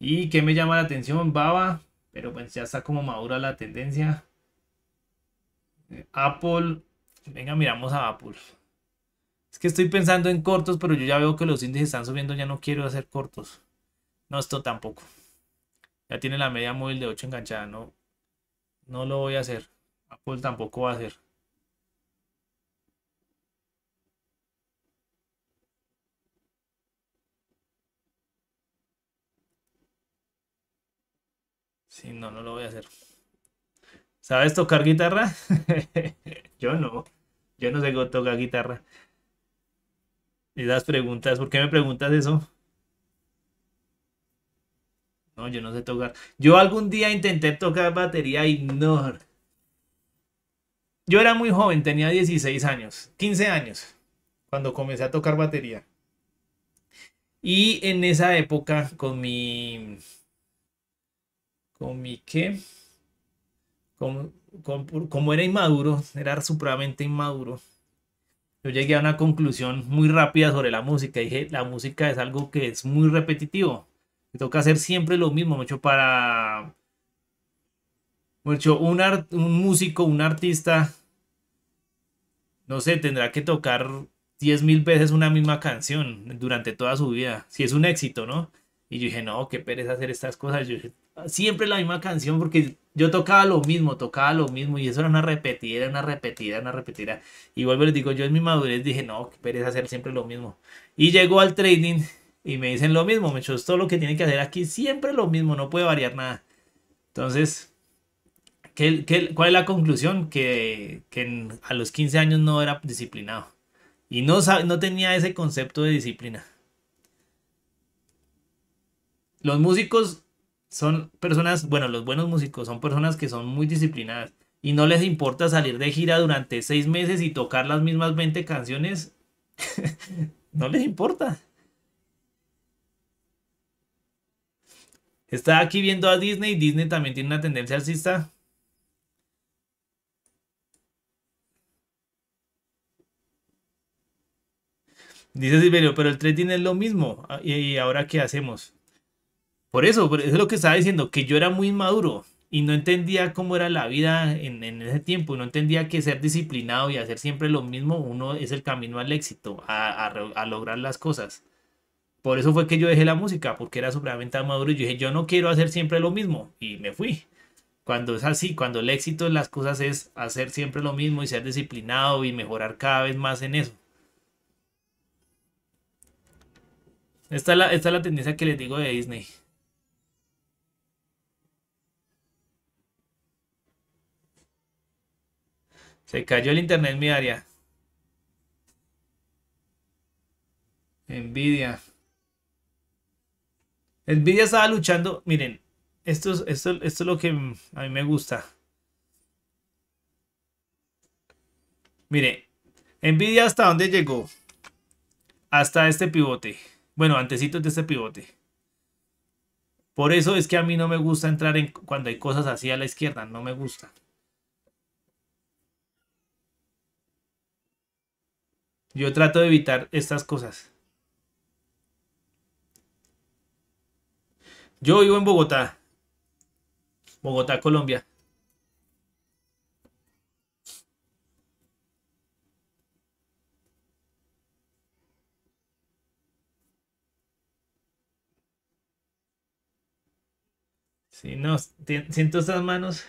¿Y qué me llama la atención? Baba, pero pues ya está como madura la tendencia. Eh, Apple, venga, miramos a Apple. Es que estoy pensando en cortos, pero yo ya veo que los índices están subiendo, ya no quiero hacer cortos. No, esto tampoco. Ya tiene la media móvil de 8 enganchada, no, no lo voy a hacer. Apple tampoco va a hacer. Sí, no, no lo voy a hacer. ¿Sabes tocar guitarra? yo no. Yo no sé tocar guitarra. Y das preguntas, ¿por qué me preguntas eso? No, yo no sé tocar. Yo algún día intenté tocar batería y no. Yo era muy joven, tenía 16 años, 15 años, cuando comencé a tocar batería. Y en esa época, con mi. ¿Con mi qué? como era inmaduro, era supremamente inmaduro, yo llegué a una conclusión muy rápida sobre la música. Dije, la música es algo que es muy repetitivo. Me toca hacer siempre lo mismo, mucho para... Mucho, un, un músico, un artista, no sé, tendrá que tocar mil veces una misma canción durante toda su vida, si es un éxito, ¿no? Y yo dije, no, qué pereza hacer estas cosas. Yo siempre la misma canción porque yo tocaba lo mismo, tocaba lo mismo y eso era una repetida, una repetida, una repetida. Y vuelvo les digo, yo en mi madurez dije, no, qué pereza hacer siempre lo mismo. Y llegó al trading y me dicen lo mismo, me hecho todo lo que tiene que hacer aquí siempre lo mismo, no puede variar nada. Entonces, ¿qué, cuál es la conclusión? Que, a los 15 años no era disciplinado. Y no, no tenía ese concepto de disciplina. Los músicos son personas, bueno, los buenos músicos son personas que son muy disciplinadas y no les importa salir de gira durante seis meses y tocar las mismas 20 canciones. no les importa. Está aquí viendo a Disney. Disney también tiene una tendencia alcista. Dice Silverio, pero el trading es lo mismo. Ah, ¿Y ahora qué hacemos? Por eso, por eso es lo que estaba diciendo, que yo era muy inmaduro y no entendía cómo era la vida en, ese tiempo. No entendía que ser disciplinado y hacer siempre lo mismo, uno es el camino al éxito, a lograr las cosas. Por eso fue que yo dejé la música, porque era supremamente maduro y yo dije, yo no quiero hacer siempre lo mismo. Y me fui. Cuando es así, cuando el éxito de las cosas es hacer siempre lo mismo y ser disciplinado y mejorar cada vez más en eso. Esta la, esta la tendencia que les digo de Disney. Se cayó el internet en mi área. Envidia. Envidia estaba luchando. Miren, esto, es, esto, es lo que a mí me gusta. Miren, envidia hasta dónde llegó. Hasta este pivote. Bueno, antecitos de este pivote. Por eso es que a mí no me gusta entrar en cuando hay cosas así a la izquierda. No me gusta. Yo trato de evitar estas cosas. Yo vivo en Bogotá. Bogotá, Colombia. Sí, no, siento estas manos.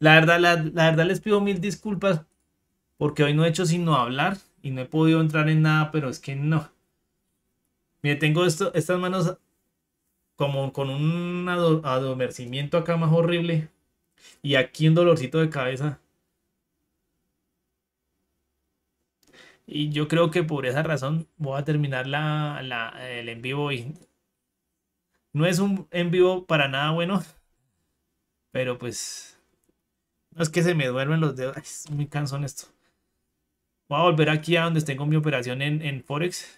La verdad, la verdad les pido mil disculpas porque hoy no he hecho sino hablar y no he podido entrar en nada, pero es que no. Mire, tengo esto, estas manos como con un adormecimiento acá más horrible. Y aquí un dolorcito de cabeza. Y yo creo que por esa razón voy a terminar la, la, el en vivo hoy. No es un en vivo para nada bueno. Pero pues... No es que se me duermen los dedos. Me es en esto. Voy a volver aquí a donde tengo mi operación en Forex.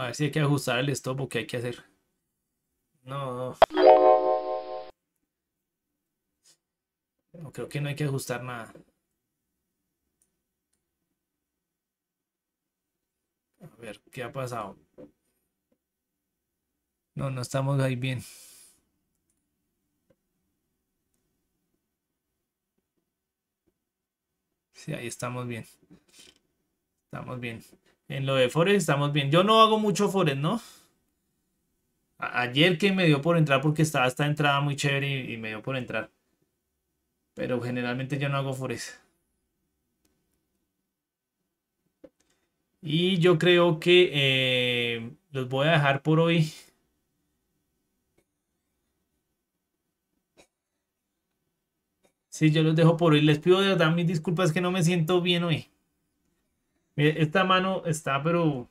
A ver si hay que ajustar el stop o qué hay que hacer. No, no. creo que no hay que ajustar nada. A ver, ¿qué ha pasado? No, no estamos ahí bien. Sí, ahí estamos bien. Estamos bien. En lo de Forex estamos bien. Yo no hago mucho Forex, ¿no? ayer que me dio por entrar porque estaba esta entrada muy chévere y, me dio por entrar. Pero generalmente yo no hago Forex. Y yo creo que eh, los voy a dejar por hoy. Sí, yo los dejo por hoy. Les pido de verdad mis disculpas que no me siento bien hoy. Esta mano está, pero...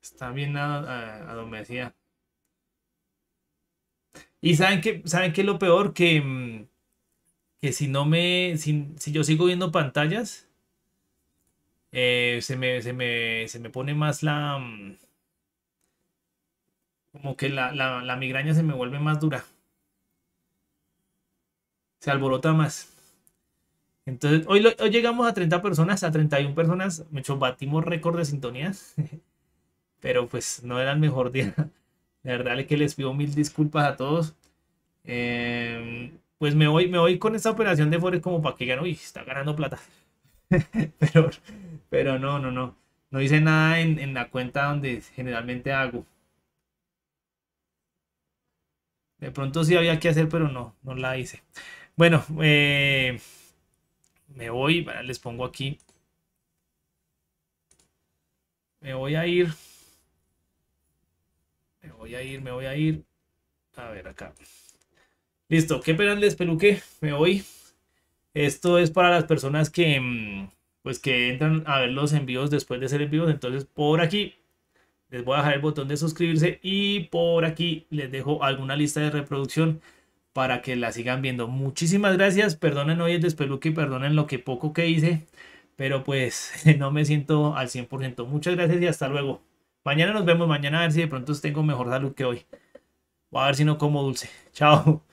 Está bien a decía Y saben que, saben que lo peor, que, mm, que si no me. Si, si yo sigo viendo pantallas, eh, se, me, pone más la. Mm, como que la, la migraña se me vuelve más dura. Se alborota más. Entonces, hoy, llegamos a 30 personas, a 31 personas. mucho batimos récord de sintonías. Pero pues no era el mejor día. La verdad es que les pido mil disculpas a todos. Em, pues me voy, me voy con esta operación de Forex como para que no uy, está ganando plata. pero, pero no, no, no. No hice nada en, en la cuenta donde generalmente hago. De pronto sí había que hacer, pero no, no la hice. Bueno, eh me voy, les pongo aquí. Me voy a ir. Me voy a ir, me voy a ir. A ver acá. Listo, qué pena les peluque, me voy. Esto es para las personas que mm, pues que entran a ver los envíos después de ser envíos. Entonces por aquí les voy a dejar el botón de suscribirse y por aquí les dejo alguna lista de reproducción para que la sigan viendo. Muchísimas gracias, perdonen hoy el despeluque y perdonen lo que poco que hice, pero pues no me siento al 100%. Muchas gracias y hasta luego. Mañana nos vemos, mañana a ver si de pronto tengo mejor salud que hoy. Voy a ver si no como dulce. Chao.